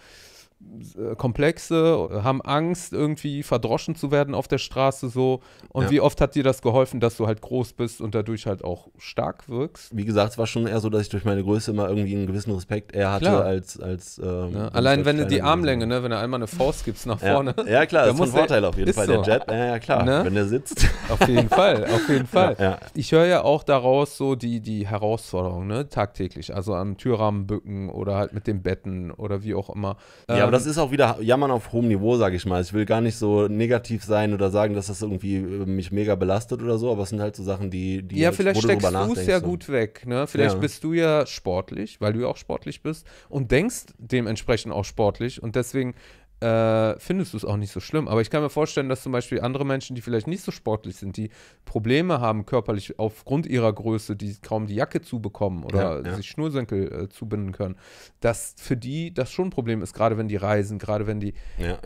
äh, Komplexe, äh, haben Angst, irgendwie verdroschen zu werden auf der Straße so. Und ja. wie oft hat dir das geholfen, dass du halt groß bist und dadurch halt auch stark wirkst? Wie gesagt, es war schon eher so, dass ich durch meine Größe immer irgendwie einen gewissen Respekt eher hatte klar. als. als ähm, ja. Allein wenn du die Armlänge, ne, wenn du einmal eine Faust gibst nach vorne. Ja, ja klar, das ist ein Vorteil auf jeden Fall. So. Der Jet, ja, ja klar, ne? wenn der sitzt. Auf jeden Fall, auf jeden Fall. Ich höre ja auch daraus so die, die Herausforderung, ne, tagtäglich. Also am Türrahmen bücken oder halt mit den Betten oder wie auch immer. Ähm, aber das ist auch wieder Jammern auf hohem Niveau, sage ich mal. Ich will gar nicht so negativ sein oder sagen, dass das irgendwie äh, mich mega belastet oder so, aber es sind halt so Sachen, die, die Ja, vielleicht steckst du es ja gut weg. Ne? Vielleicht ja. bist du ja sportlich, weil du ja auch sportlich bist und denkst dementsprechend auch sportlich und deswegen äh, findest du es auch nicht so schlimm. Aber ich kann mir vorstellen, dass zum Beispiel andere Menschen, die vielleicht nicht so sportlich sind, die Probleme haben körperlich aufgrund ihrer Größe, die kaum die Jacke zubekommen oder ja, ja. sich Schnürsenkel äh, zubinden können, dass für die das schon ein Problem ist, gerade wenn die reisen, gerade wenn die, ja,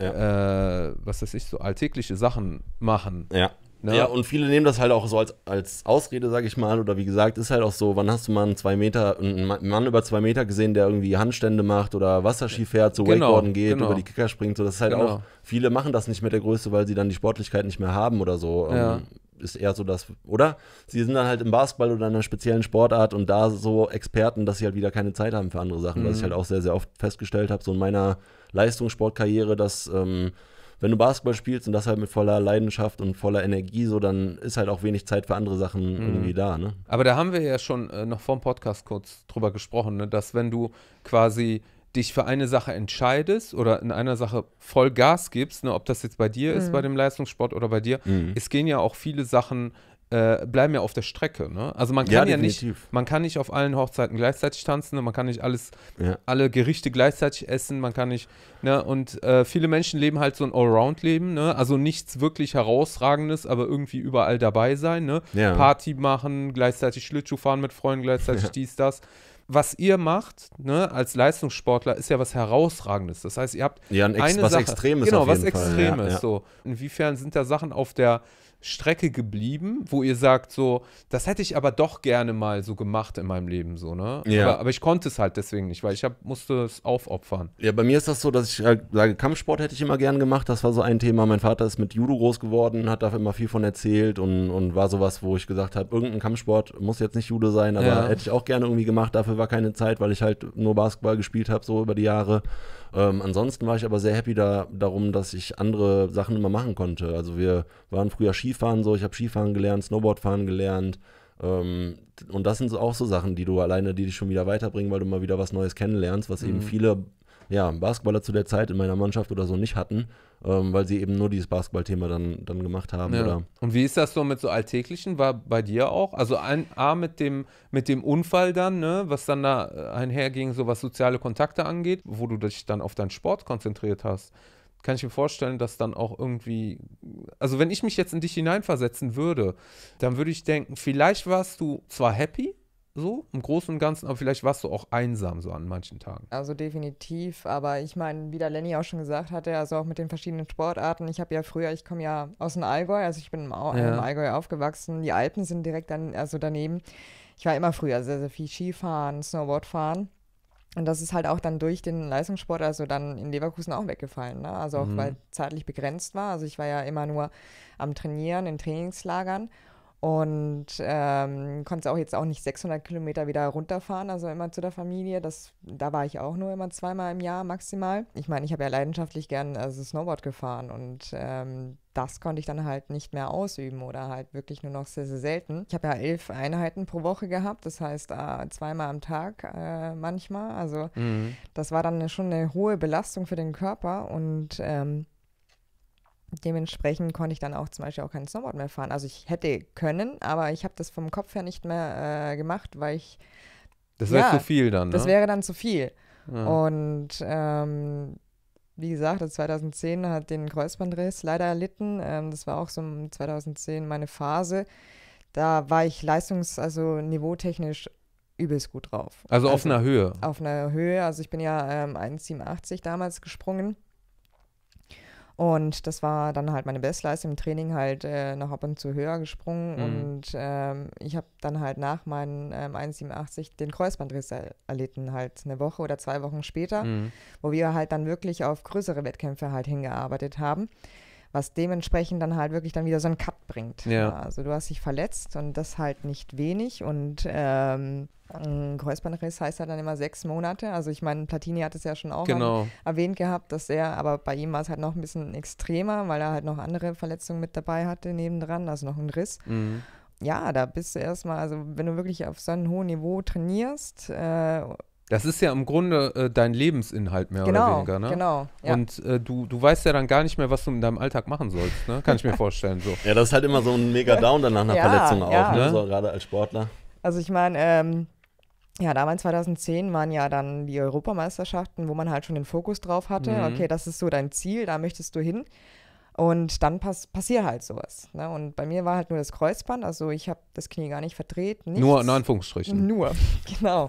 äh, was weiß ich, so alltägliche Sachen machen. Ja, Ne? Ja, und viele nehmen das halt auch so als, als Ausrede, sag ich mal. Oder wie gesagt, ist halt auch so, wann hast du mal einen, zwei Meter, einen Mann über zwei Meter gesehen, der irgendwie Handstände macht oder Wasserski fährt, so genau, Wakeboarden geht, genau. über die Kicker springt. So, das ist halt genau. auch, viele machen das nicht mit der Größe, weil sie dann die Sportlichkeit nicht mehr haben oder so. Ähm, ja. ist eher so das, oder? Sie sind dann halt im Basketball oder in einer speziellen Sportart und da so Experten, dass sie halt wieder keine Zeit haben für andere Sachen, mhm. was ich mhm. halt auch sehr, sehr oft festgestellt habe, so in meiner Leistungssportkarriere, dass ähm, wenn du Basketball spielst und das halt mit voller Leidenschaft und voller Energie so, dann ist halt auch wenig Zeit für andere Sachen mhm. irgendwie da. Ne? Aber da haben wir ja schon äh, noch vor dem Podcast kurz drüber gesprochen, ne? dass wenn du quasi dich für eine Sache entscheidest oder in einer Sache voll Gas gibst, ne, ob das jetzt bei dir mhm. ist, bei dem Leistungssport oder bei dir, mhm. es gehen ja auch viele Sachen äh, bleiben ja auf der Strecke. Ne? Also man kann ja, ja, nicht, man kann nicht auf allen Hochzeiten gleichzeitig tanzen, man kann nicht alles, ja. alle Gerichte gleichzeitig essen, man kann nicht, ne? Und äh, viele Menschen leben halt so ein Allround-Leben, ne? Also nichts wirklich herausragendes, aber irgendwie überall dabei sein, ne? Ja. Party machen, gleichzeitig Schlittschuh fahren mit Freunden, gleichzeitig dies, das was ihr macht, ne, als Leistungssportler, ist ja was Herausragendes. Das heißt, ihr habt ja, ein Ex eine was Sache, Extremes. Genau, was Extremes. Ja, ja. So. Inwiefern sind da Sachen auf der Strecke geblieben, wo ihr sagt, so, das hätte ich aber doch gerne mal so gemacht in meinem Leben, so, ne? Ja. Aber, aber ich konnte es halt deswegen nicht, weil ich hab, musste es aufopfern. Ja, bei mir ist das so, dass ich halt sage, Kampfsport hätte ich immer gern gemacht. Das war so ein Thema. Mein Vater ist mit Judo groß geworden, hat da immer viel von erzählt und, und war sowas, wo ich gesagt habe, irgendein Kampfsport muss jetzt nicht Judo sein, aber ja. hätte ich auch gerne irgendwie gemacht. Dafür war keine Zeit, weil ich halt nur Basketball gespielt habe, so über die Jahre. Ähm, ansonsten war ich aber sehr happy da, darum, dass ich andere Sachen immer machen konnte. Also wir waren früher Skifahren so, ich habe Skifahren gelernt, Snowboardfahren gelernt. Ähm, und das sind auch so Sachen, die du alleine, die dich schon wieder weiterbringen, weil du mal wieder was Neues kennenlernst, was mhm. eben viele ja, Basketballer zu der Zeit in meiner Mannschaft oder so nicht hatten, ähm, weil sie eben nur dieses Basketballthema dann, dann gemacht haben. Ja. Oder und wie ist das so mit so alltäglichen? War bei dir auch? Also ein, A mit dem, mit dem Unfall dann, ne, was dann da äh, einherging, so was soziale Kontakte angeht, wo du dich dann auf deinen Sport konzentriert hast. Kann ich mir vorstellen, dass dann auch irgendwie, also wenn ich mich jetzt in dich hineinversetzen würde, dann würde ich denken, vielleicht warst du zwar happy, so im Großen und Ganzen, aber vielleicht warst du auch einsam so an manchen Tagen. Also definitiv, aber ich meine, wie der Lenny auch schon gesagt hatte, also auch mit den verschiedenen Sportarten. Ich habe ja früher, ich komme ja aus dem Allgäu, also ich bin im, Au ja. im Allgäu aufgewachsen. Die Alpen sind direkt dann, also daneben. Ich war immer früher sehr, sehr viel Skifahren, Snowboardfahren. Und das ist halt auch dann durch den Leistungssport, also dann in Leverkusen auch weggefallen. Ne? Also auch mhm. weil zeitlich begrenzt war. Also ich war ja immer nur am Trainieren, in Trainingslagern. Und ähm, konnte auch jetzt auch nicht 600 Kilometer wieder runterfahren, also immer zu der Familie. Das, da war ich auch nur immer zweimal im Jahr maximal. Ich meine, ich habe ja leidenschaftlich gern also Snowboard gefahren und ähm, das konnte ich dann halt nicht mehr ausüben oder halt wirklich nur noch sehr, sehr selten. Ich habe ja elf Einheiten pro Woche gehabt, das heißt äh, zweimal am Tag äh, manchmal. Also mhm. das war dann schon eine hohe Belastung für den Körper und ähm, dementsprechend konnte ich dann auch zum Beispiel auch kein Snowboard mehr fahren. Also ich hätte können, aber ich habe das vom Kopf her nicht mehr äh, gemacht, weil ich. Das wäre ja, zu viel dann. Ne? Das wäre dann zu viel. Ja. Und ähm, wie gesagt, 2010 hat den Kreuzbandriss leider erlitten. Ähm, das war auch so 2010 meine Phase. Da war ich leistungs-, also niveautechnisch übelst gut drauf. Also, also auf einer Höhe? Auf einer Höhe. Also ich bin ja ähm, 1,87 damals gesprungen. Und das war dann halt meine Bestleistung im Training halt äh, noch ab und zu höher gesprungen. Mhm. Und ähm, ich habe dann halt nach meinen ähm, 1,87 den Kreuzbandriss erlitten, halt eine Woche oder zwei Wochen später, mhm. wo wir halt dann wirklich auf größere Wettkämpfe halt hingearbeitet haben was dementsprechend dann halt wirklich dann wieder so einen Cut bringt. Ja. Also du hast dich verletzt und das halt nicht wenig und ähm, ein Kreuzbandriss heißt ja dann immer sechs Monate. Also ich meine, Platini hat es ja schon auch genau. erwähnt gehabt, dass er, aber bei ihm war es halt noch ein bisschen extremer, weil er halt noch andere Verletzungen mit dabei hatte nebendran, also noch ein Riss. Mhm. Ja, da bist du erstmal, also wenn du wirklich auf so einem hohen Niveau trainierst äh, das ist ja im Grunde äh, dein Lebensinhalt mehr genau, oder weniger, ne? Genau. Ja. Und äh, du, du weißt ja dann gar nicht mehr, was du in deinem Alltag machen sollst, ne? Kann ich mir vorstellen. So. Ja, das ist halt immer so ein mega Down dann nach einer ja, Verletzung auch, ne? ja. ne? So, gerade als Sportler. Also ich meine, ähm, ja, damals 2010 waren ja dann die Europameisterschaften, wo man halt schon den Fokus drauf hatte. Mhm. Okay, das ist so dein Ziel, da möchtest du hin. Und dann pass passiert halt sowas. Ne? Und bei mir war halt nur das Kreuzband, also ich habe das Knie gar nicht verdreht. Nichts. Nur in Anführungsstrichen. Nur, genau.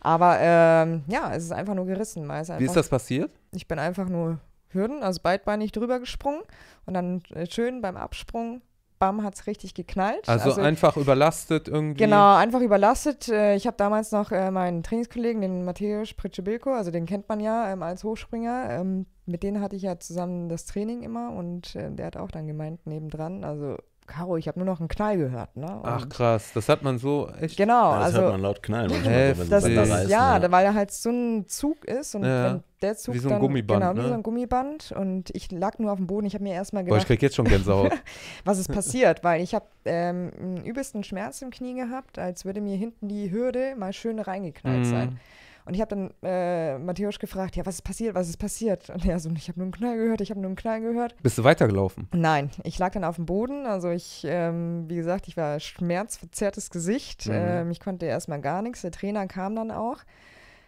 Aber ähm, ja, es ist einfach nur gerissen. Man ist einfach, Wie ist das passiert? Ich bin einfach nur Hürden, also beidbeinig drüber gesprungen und dann äh, schön beim Absprung bam, hat es richtig geknallt. Also, also, einfach überlastet irgendwie? Genau, einfach überlastet. Äh, ich habe damals noch äh, meinen Trainingskollegen, den Matthäus Pritschebilko, also den kennt man ja ähm, als Hochspringer, ähm, mit dem hatte ich ja zusammen das Training immer und der hat auch dann gemeint nebendran, also Caro, ich habe nur noch einen Knall gehört. Ne? Ach krass, das hat man so echt. Genau, ja, das also, hört man laut Knall manchmal, wenn das, ne? da reißen, ja, ja, weil er halt so ein Zug ist und ja, wenn der Zug wie so ein dann, Gummiband, genau, wie ne? so ein Gummiband und ich lag nur auf dem Boden. Ich habe mir erstmal gedacht, Boah, ich krieg jetzt schon Gänsehaut. was ist passiert? Weil ich habe ähm, einen übelsten Schmerz im Knie gehabt, als würde mir hinten die Hürde mal schön reingeknallt mm. sein. Und ich habe dann äh, Matthäus gefragt, ja, was ist passiert, was ist passiert? Und er so, ich habe nur einen Knall gehört, ich habe nur einen Knall gehört. Bist du weitergelaufen? Nein, ich lag dann auf dem Boden. Also ich, ähm, wie gesagt, ich war schmerzverzerrtes Gesicht. Mhm. Ähm, ich konnte erstmal gar nichts. Der Trainer kam dann auch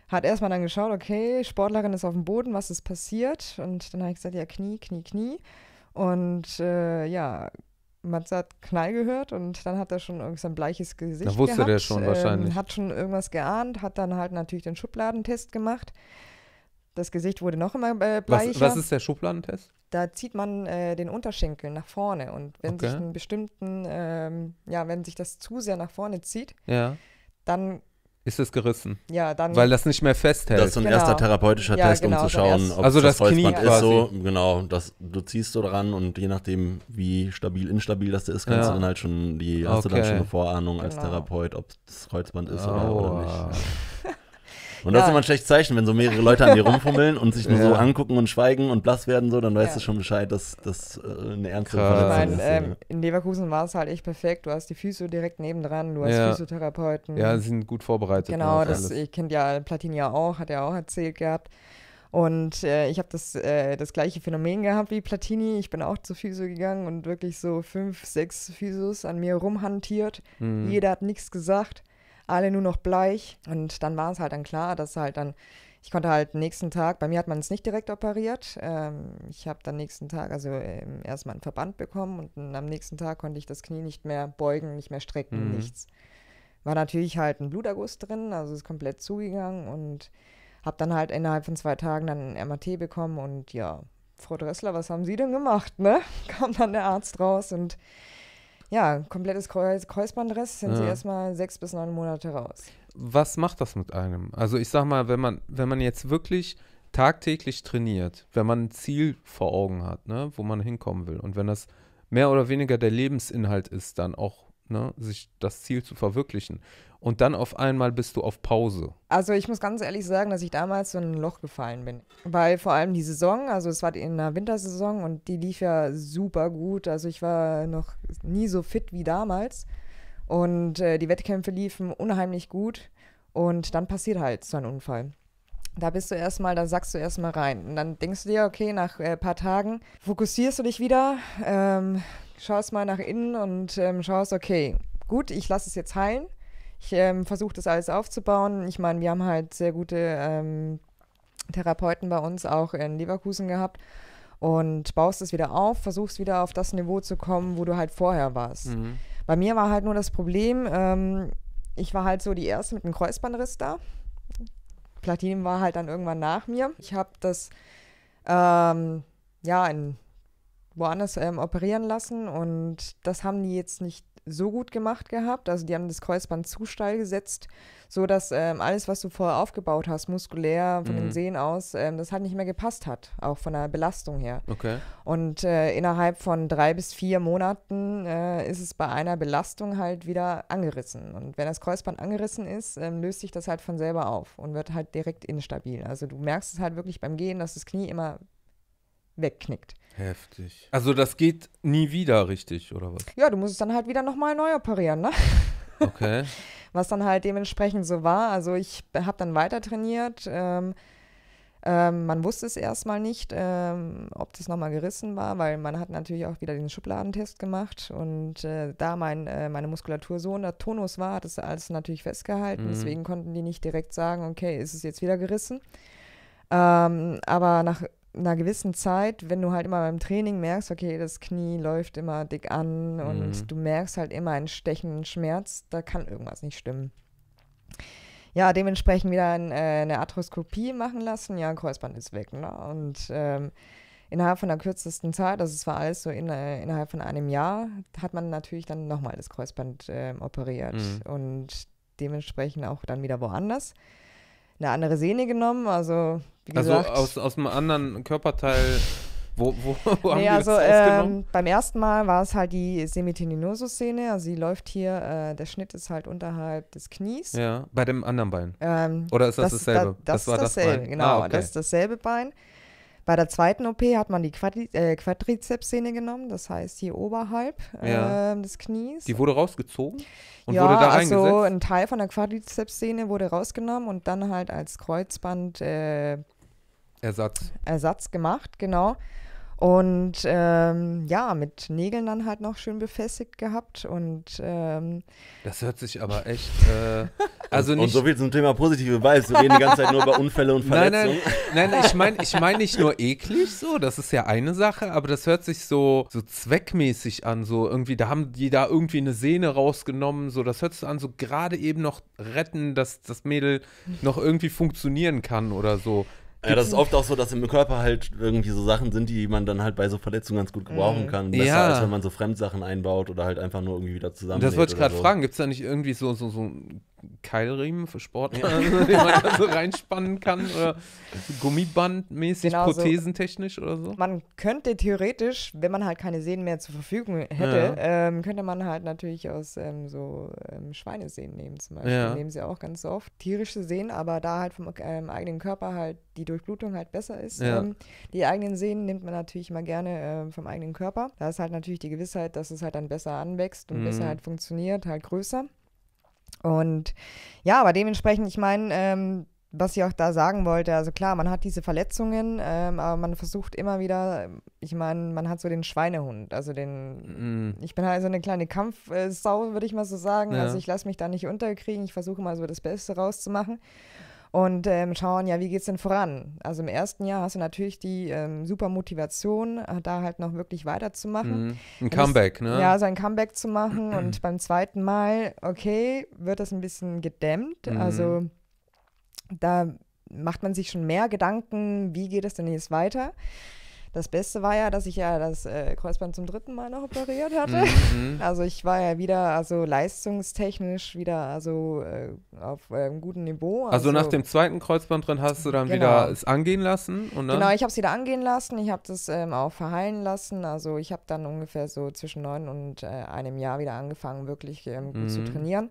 hat erstmal dann geschaut, okay, Sportlerin ist auf dem Boden, was ist passiert? Und dann habe ich gesagt, ja, Knie, Knie, Knie. Und äh, ja, Matze hat Knall gehört und dann hat er schon irgendwie so bleiches Gesicht. Da wusste der schon ähm, wahrscheinlich. Hat schon irgendwas geahnt, hat dann halt natürlich den Schubladentest gemacht. Das Gesicht wurde noch immer bleicher. Äh, was, was ist der Schubladentest? Da zieht man äh, den Unterschenkel nach vorne und wenn okay. sich einen bestimmten, ähm, ja, wenn sich das zu sehr nach vorne zieht, ja. dann ist es gerissen. Ja, dann. Weil das nicht mehr festhält. Das ist so ein genau. erster therapeutischer ja, Test, genau, um zu schauen, ob also das, das Kreuzband ist so. Genau, das, du ziehst so dran und je nachdem, wie stabil, instabil das ist, kannst ja. du dann halt schon die, okay. hast du dann schon eine Vorahnung genau. als Therapeut, ob das Kreuzband ist oh. oder, oder nicht. Und das ist immer ein schlechtes Zeichen, wenn so mehrere Leute an dir rumfummeln und sich nur ja. so angucken und schweigen und blass werden, so, dann weißt ja. du schon Bescheid, dass das äh, eine ernste Verletzung ist. Ähm, in Leverkusen war es halt echt perfekt. Du hast die Physio direkt nebendran, du hast Physiotherapeuten. Ja, sie sind gut vorbereitet. Genau, das, das kennt ja Platini ja auch, hat er auch erzählt gehabt. Und äh, ich habe das, äh, das gleiche Phänomen gehabt wie Platini. Ich bin auch zu Physio gegangen und wirklich so fünf, sechs Physios an mir rumhantiert. Mhm. Jeder hat nichts gesagt alle nur noch bleich. Und dann war es halt dann klar, dass halt dann, ich konnte halt nächsten Tag, bei mir hat man es nicht direkt operiert. Ähm, ich habe dann nächsten Tag also ähm, erstmal einen Verband bekommen und dann am nächsten Tag konnte ich das Knie nicht mehr beugen, nicht mehr strecken, mhm. nichts. War natürlich halt ein Bluterguss drin, also ist komplett zugegangen und habe dann halt innerhalb von zwei Tagen dann ein MRT bekommen und ja, Frau Dressler, was haben Sie denn gemacht, ne? Kam dann der Arzt raus und ja, komplettes Kreuz Kreuzbandriss sind ja. sie erstmal sechs bis neun Monate raus. Was macht das mit einem? Also ich sag mal, wenn man, wenn man jetzt wirklich tagtäglich trainiert, wenn man ein Ziel vor Augen hat, ne, wo man hinkommen will und wenn das mehr oder weniger der Lebensinhalt ist, dann auch ne, sich das Ziel zu verwirklichen. Und dann auf einmal bist du auf Pause. Also ich muss ganz ehrlich sagen, dass ich damals so in ein Loch gefallen bin. Weil vor allem die Saison, also es war in der Wintersaison und die lief ja super gut. Also ich war noch nie so fit wie damals. Und äh, die Wettkämpfe liefen unheimlich gut. Und dann passiert halt so ein Unfall. Da bist du erstmal, da sagst du erstmal rein. Und dann denkst du dir, okay, nach ein äh, paar Tagen fokussierst du dich wieder, ähm, schaust mal nach innen und ähm, schaust, okay, gut, ich lasse es jetzt heilen. Ich ähm, versuche das alles aufzubauen. Ich meine, wir haben halt sehr gute ähm, Therapeuten bei uns auch in Leverkusen gehabt und baust es wieder auf, versuchst wieder auf das Niveau zu kommen, wo du halt vorher warst. Mhm. Bei mir war halt nur das Problem, ähm, ich war halt so die erste mit dem Kreuzbandriss da. Platinum war halt dann irgendwann nach mir. Ich habe das ähm, ja in woanders ähm, operieren lassen und das haben die jetzt nicht so gut gemacht gehabt. Also die haben das Kreuzband zu steil gesetzt, so dass ähm, alles, was du vorher aufgebaut hast, muskulär von mhm. den Sehnen aus, ähm, das halt nicht mehr gepasst hat, auch von der Belastung her. Okay. Und äh, innerhalb von drei bis vier Monaten äh, ist es bei einer Belastung halt wieder angerissen. Und wenn das Kreuzband angerissen ist, ähm, löst sich das halt von selber auf und wird halt direkt instabil. Also du merkst es halt wirklich beim Gehen, dass das Knie immer wegknickt. Heftig. Also das geht nie wieder richtig, oder was? Ja, du musst es dann halt wieder nochmal neu operieren, ne? Okay. was dann halt dementsprechend so war. Also ich habe dann weiter trainiert. Ähm, ähm, man wusste es erstmal nicht, ähm, ob das nochmal gerissen war, weil man hat natürlich auch wieder den Schubladentest gemacht und äh, da mein, äh, meine Muskulatur so unter Tonus war, hat es alles natürlich festgehalten. Mhm. Deswegen konnten die nicht direkt sagen, okay, ist es jetzt wieder gerissen. Ähm, aber nach einer gewissen Zeit, wenn du halt immer beim Training merkst, okay, das Knie läuft immer dick an und mhm. du merkst halt immer einen stechenden Schmerz, da kann irgendwas nicht stimmen. Ja, dementsprechend wieder ein, äh, eine Arthroskopie machen lassen. Ja, ein Kreuzband ist weg. Ne? Und ähm, innerhalb von der kürzesten Zeit, also es war alles so in, äh, innerhalb von einem Jahr, hat man natürlich dann nochmal das Kreuzband äh, operiert mhm. und dementsprechend auch dann wieder woanders eine andere Sehne genommen, also wie also aus, aus einem anderen Körperteil. Wo, wo, wo nee, haben also, ähm, beim ersten Mal war es halt die semitininosus szene Also sie läuft hier, äh, der Schnitt ist halt unterhalb des Knies. Ja, bei dem anderen Bein. Ähm, Oder ist das, das dasselbe? Da, das, das, war dasselbe, das Bein? genau. Ah, okay. Das ist dasselbe Bein. Bei der zweiten OP hat man die Quadri äh, Quadrizepssehne genommen, das heißt hier oberhalb ja. äh, des Knies. Die wurde rausgezogen und ja, wurde da also eingesetzt? also ein Teil von der Quadrizepssehne wurde rausgenommen und dann halt als Kreuzband äh, Ersatz. Ersatz gemacht, genau. Und ähm, ja, mit Nägeln dann halt noch schön befestigt gehabt und ähm, Das hört sich aber echt äh, also nicht, Und so viel zum Thema positive Weiß. Wir reden die ganze Zeit nur über Unfälle und Verletzungen. Nein, nein, nein ich meine ich mein nicht nur eklig so, das ist ja eine Sache, aber das hört sich so, so zweckmäßig an. So irgendwie, da haben die da irgendwie eine Sehne rausgenommen, so das hört sich an, so gerade eben noch retten, dass das Mädel noch irgendwie funktionieren kann oder so. Ja, das ist oft auch so, dass im Körper halt irgendwie so Sachen sind, die man dann halt bei so Verletzungen ganz gut gebrauchen mhm. kann. Besser ja. als wenn man so Fremdsachen einbaut oder halt einfach nur irgendwie wieder zusammen. Das wollte ich gerade so. fragen. Gibt es da nicht irgendwie so, so, so ein Keilriemen für Sportler, ja. den man da so reinspannen kann oder Gummibandmäßig, genau prothesentechnisch so. oder so? Man könnte theoretisch, wenn man halt keine Sehnen mehr zur Verfügung hätte, ja. ähm, könnte man halt natürlich aus ähm, so ähm, Schweinesehnen nehmen zum Beispiel. Ja. Nehmen sie auch ganz oft. Tierische Sehnen, aber da halt vom ähm, eigenen Körper halt die Durchblutung halt besser ist. Ja. Ähm, die eigenen Sehnen nimmt man natürlich immer gerne äh, vom eigenen Körper. Da ist halt natürlich die Gewissheit, dass es halt dann besser anwächst und mhm. besser halt funktioniert, halt größer. Und ja, aber dementsprechend, ich meine, ähm, was ich auch da sagen wollte, also klar, man hat diese Verletzungen, ähm, aber man versucht immer wieder, ich meine, man hat so den Schweinehund, also den, mm. ich bin halt so eine kleine Kampfsau, würde ich mal so sagen, ja. also ich lasse mich da nicht unterkriegen, ich versuche mal so das Beste rauszumachen und ähm, schauen, ja, wie geht's denn voran? Also im ersten Jahr hast du natürlich die ähm, super Motivation, äh, da halt noch wirklich weiterzumachen. Mhm. Ein Comeback, das, ne? Ja, so ein Comeback zu machen mhm. und beim zweiten Mal, okay, wird das ein bisschen gedämmt. Mhm. Also da macht man sich schon mehr Gedanken, wie geht es denn jetzt weiter? Das Beste war ja, dass ich ja das äh, Kreuzband zum dritten Mal noch operiert hatte. Mhm. mhm. Also ich war ja wieder, also leistungstechnisch wieder, also äh, auf äh, einem guten Niveau. Also, also, nach dem zweiten Kreuzband drin hast du dann genau. wieder es angehen lassen? Und Genau, ich habe es wieder angehen lassen. Ich habe das ähm, auch verheilen lassen. Also ich habe dann ungefähr so zwischen neun und äh, einem Jahr wieder angefangen, wirklich ähm, gut mhm. zu trainieren.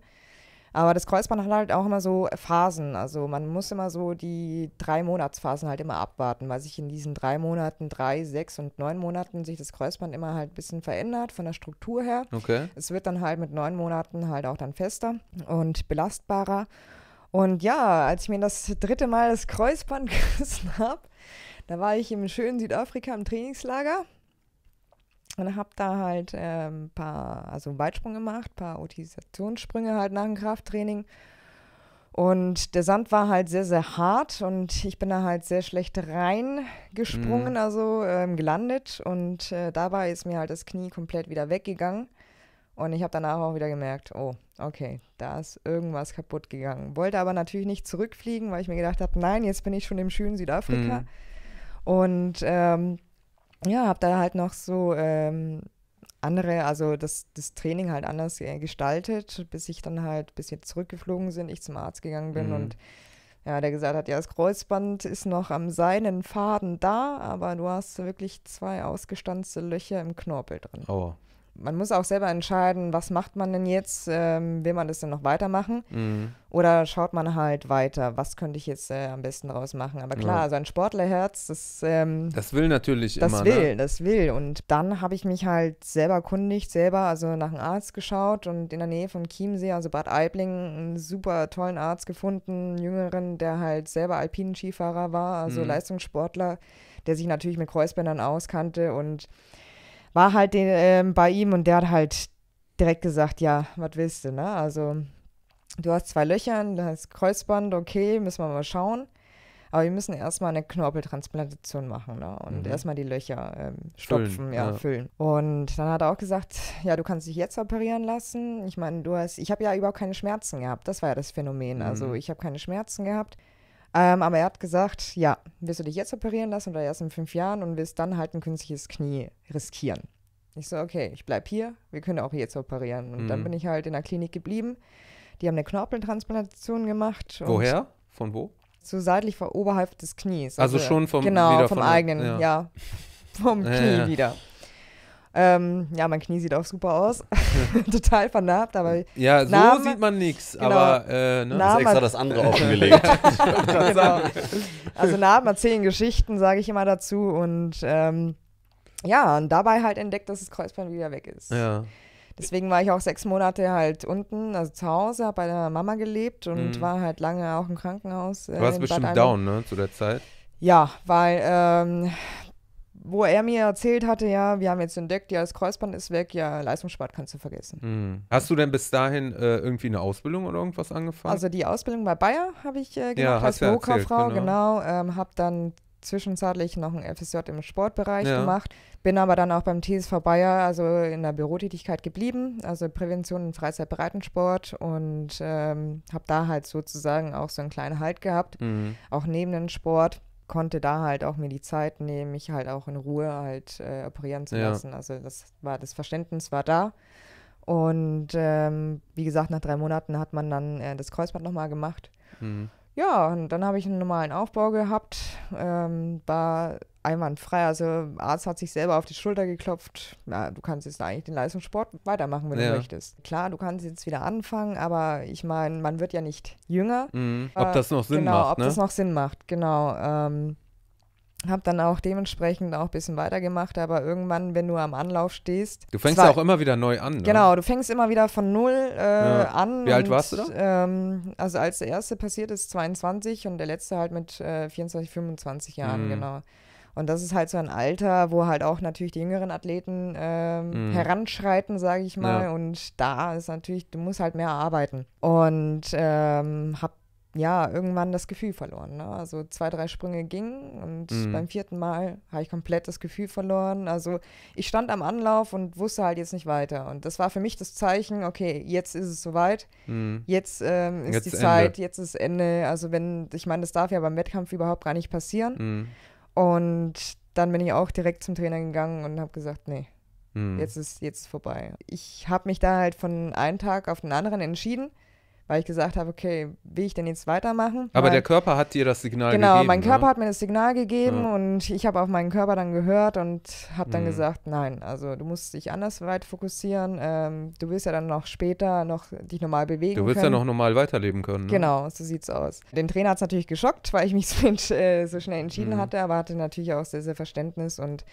Aber das Kreuzband hat halt auch immer so Phasen. Also man muss immer so die drei Monatsphasen halt immer abwarten, weil sich in diesen drei Monaten, drei, sechs und neun Monaten sich das Kreuzband immer halt ein bisschen verändert von der Struktur her. Okay. Es wird dann halt mit neun Monaten halt auch dann fester und belastbarer. Und ja, als ich mir das dritte Mal das Kreuzband gerissen habe, da war ich im schönen Südafrika im Trainingslager und habe da halt äh, ein paar, also Weitsprung gemacht, ein paar Utilisationssprünge halt nach dem Krafttraining. Und der Sand war halt sehr, sehr hart und ich bin da halt sehr schlecht reingesprungen, mhm. also ähm, gelandet. Und äh, dabei ist mir halt das Knie komplett wieder weggegangen. Und ich habe danach auch wieder gemerkt, oh, okay, da ist irgendwas kaputt gegangen. Wollte aber natürlich nicht zurückfliegen, weil ich mir gedacht habe, nein, jetzt bin ich schon im schönen Südafrika. Mhm. Und ähm, ja, habe da halt noch so ähm, andere, also das, das Training halt anders äh, gestaltet, bis ich dann halt, bis wir zurückgeflogen sind, ich zum Arzt gegangen bin mhm. und ja, der gesagt hat, ja, das Kreuzband ist noch am seinen Faden da, aber du hast wirklich zwei ausgestanzte Löcher im Knorpel drin. Oh man muss auch selber entscheiden, was macht man denn jetzt, ähm, will man das denn noch weitermachen mhm. oder schaut man halt weiter, was könnte ich jetzt äh, am besten daraus machen. Aber klar, ja. so ein Sportlerherz, das, ähm, das will natürlich das immer. Das will, ne? das will. Und dann habe ich mich halt selber erkundigt, selber also nach einem Arzt geschaut und in der Nähe von Chiemsee, also Bad Aibling, einen super tollen Arzt gefunden, einen jüngeren, der halt selber alpinen Skifahrer war, also mhm. Leistungssportler, der sich natürlich mit Kreuzbändern auskannte und war halt den, äh, bei ihm und der hat halt direkt gesagt, ja, was willst du, ne? Also du hast zwei Löcher, du hast Kreuzband, okay, müssen wir mal schauen. Aber wir müssen erstmal eine Knorpeltransplantation machen ne? und mhm. erstmal die Löcher ähm, stopfen, füllen, ja, ja, füllen. Und dann hat er auch gesagt, ja, du kannst dich jetzt operieren lassen. Ich meine, du hast, ich habe ja überhaupt keine Schmerzen gehabt. Das war ja das Phänomen. Also, mhm. Also ich habe keine Schmerzen gehabt. Ähm, aber er hat gesagt, ja, wirst du dich jetzt operieren lassen oder erst in fünf Jahren und wirst dann halt ein künstliches Knie riskieren? Ich so, okay, ich bleib hier, wir können auch jetzt operieren. Und mhm. dann bin ich halt in der Klinik geblieben. Die haben eine Knorpeltransplantation gemacht. Woher? Von wo? So seitlich vor, oberhalb des Knies. Also, also schon vom, genau, vom, vom eigenen, ja. ja vom Knie ja, ja. wieder. Ähm, ja, mein Knie sieht auch super aus. Total vernarbt, aber. Ja, so Namen, sieht man nichts, genau, aber äh, ne? Das ist extra das andere offengelegt. genau. Also Narben erzählen Geschichten, sage ich immer dazu. Und ähm, ja, und dabei halt entdeckt, dass das Kreuzband wieder weg ist. Ja. Deswegen war ich auch sechs Monate halt unten, also zu Hause, habe bei der Mama gelebt und mhm. war halt lange auch im Krankenhaus. Äh, du warst äh, bestimmt down, ne, zu der Zeit? Ja, weil ähm, wo er mir erzählt hatte, ja, wir haben jetzt entdeckt, ja, das Kreuzband ist weg, ja, Leistungssport kannst du vergessen. Mhm. Hast du denn bis dahin äh, irgendwie eine Ausbildung oder irgendwas angefangen? Also die Ausbildung bei Bayer habe ich äh, gemacht ja, als Bürokauffrau, genau, genau ähm, habe dann zwischenzeitlich noch ein FSJ im Sportbereich ja. gemacht, bin aber dann auch beim TSV Bayer, also in der Bürotätigkeit geblieben, also Prävention und Freizeitbereitensport und ähm, habe da halt sozusagen auch so einen kleinen Halt gehabt, mhm. auch neben dem Sport konnte da halt auch mir die Zeit nehmen, mich halt auch in Ruhe halt äh, operieren zu ja. lassen. Also das war das Verständnis war da. Und ähm, wie gesagt, nach drei Monaten hat man dann äh, das Kreuzband nochmal gemacht. Mhm. Ja, und dann habe ich einen normalen Aufbau gehabt, ähm, war einwandfrei. Also Arzt hat sich selber auf die Schulter geklopft. Na, du kannst jetzt eigentlich den Leistungssport weitermachen, wenn ja. du möchtest. Klar, du kannst jetzt wieder anfangen, aber ich meine, man wird ja nicht jünger. Mhm. Ob äh, das noch Sinn genau, macht. Genau, ob ne? das noch Sinn macht, genau. Ähm, habe dann auch dementsprechend auch ein bisschen weitergemacht, aber irgendwann, wenn du am Anlauf stehst. Du fängst ja auch immer wieder neu an. Ne? Genau, du fängst immer wieder von null äh, ja. an. Wie alt und, warst du da? Ähm, also als der erste passiert ist, 22 und der letzte halt mit äh, 24, 25 Jahren, mhm. genau. Und das ist halt so ein Alter, wo halt auch natürlich die jüngeren Athleten ähm, mhm. heranschreiten, sage ich mal. Ja. Und da ist natürlich, du musst halt mehr arbeiten. Und ähm, hab ja, irgendwann das Gefühl verloren. Ne? Also zwei, drei Sprünge gingen und mhm. beim vierten Mal habe ich komplett das Gefühl verloren. Also ich stand am Anlauf und wusste halt jetzt nicht weiter. Und das war für mich das Zeichen, okay, jetzt ist es soweit, mhm. jetzt ähm, ist jetzt die Ende. Zeit, jetzt ist Ende. Also wenn, ich meine, das darf ja beim Wettkampf überhaupt gar nicht passieren. Mhm. Und dann bin ich auch direkt zum Trainer gegangen und habe gesagt, nee, hm. jetzt ist jetzt vorbei. Ich habe mich da halt von einem Tag auf den anderen entschieden weil ich gesagt habe, okay, will ich denn jetzt weitermachen? Aber weil, der Körper hat dir das Signal genau, gegeben. Genau, mein ne? Körper ne? hat mir das Signal gegeben ja. und ich habe auf meinen Körper dann gehört und habe dann mhm. gesagt, nein, also du musst dich anders weit fokussieren. Ähm, du willst ja dann noch später noch dich normal bewegen Du willst können. ja noch normal weiterleben können. Ne? Genau, so sieht's aus. Den Trainer hat es natürlich geschockt, weil ich mich so, äh, so schnell entschieden mhm. hatte, aber hatte natürlich auch sehr, sehr Verständnis und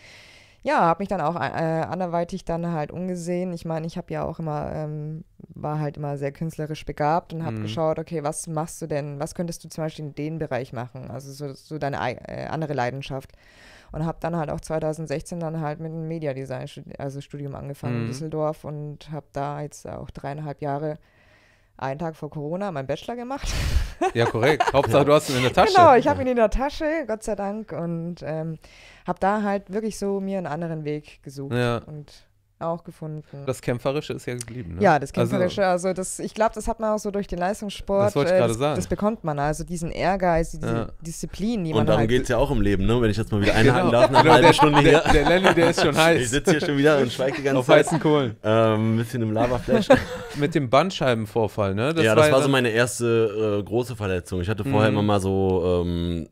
ja, habe mich dann auch äh, anderweitig dann halt umgesehen. Ich meine, ich habe ja auch immer, ähm, war halt immer sehr künstlerisch begabt und habe mhm. geschaut, okay, was machst du denn, was könntest du zum Beispiel in den Bereich machen? Also so, so deine äh, andere Leidenschaft. Und habe dann halt auch 2016 dann halt mit einem Mediadesign, also Studium angefangen mhm. in Düsseldorf und habe da jetzt auch dreieinhalb Jahre einen Tag vor Corona meinen Bachelor gemacht. Ja, korrekt. Hauptsache, du hast ihn in der Tasche. Genau, ich habe ihn in der Tasche, Gott sei Dank. Und ähm, habe da halt wirklich so mir einen anderen Weg gesucht. Ja. Und auch gefunden. Das Kämpferische ist ja geblieben. Ne? Ja, das also Kämpferische, also, also das, ich glaube, das hat man auch so durch den Leistungssport. Das wollte ich äh, gerade sagen. Das bekommt man, also diesen Ehrgeiz, diese ja. Disziplin, die Und man darum halt geht es ja auch im Leben, ne? wenn ich jetzt mal wieder einhaken genau. darf, nach einer halben genau, Stunde hier. Der, Lenny, der ist schon heiß. Ich sitze hier schon wieder und schweige die ganze Auf Zeit. Auf heißen Kohlen. Ähm, ein bisschen im Lavaflash. Mit dem Bandscheibenvorfall, ne? Das ja, das war, so meine erste äh, große Verletzung. Ich hatte vorher mhm. immer mal so ähm,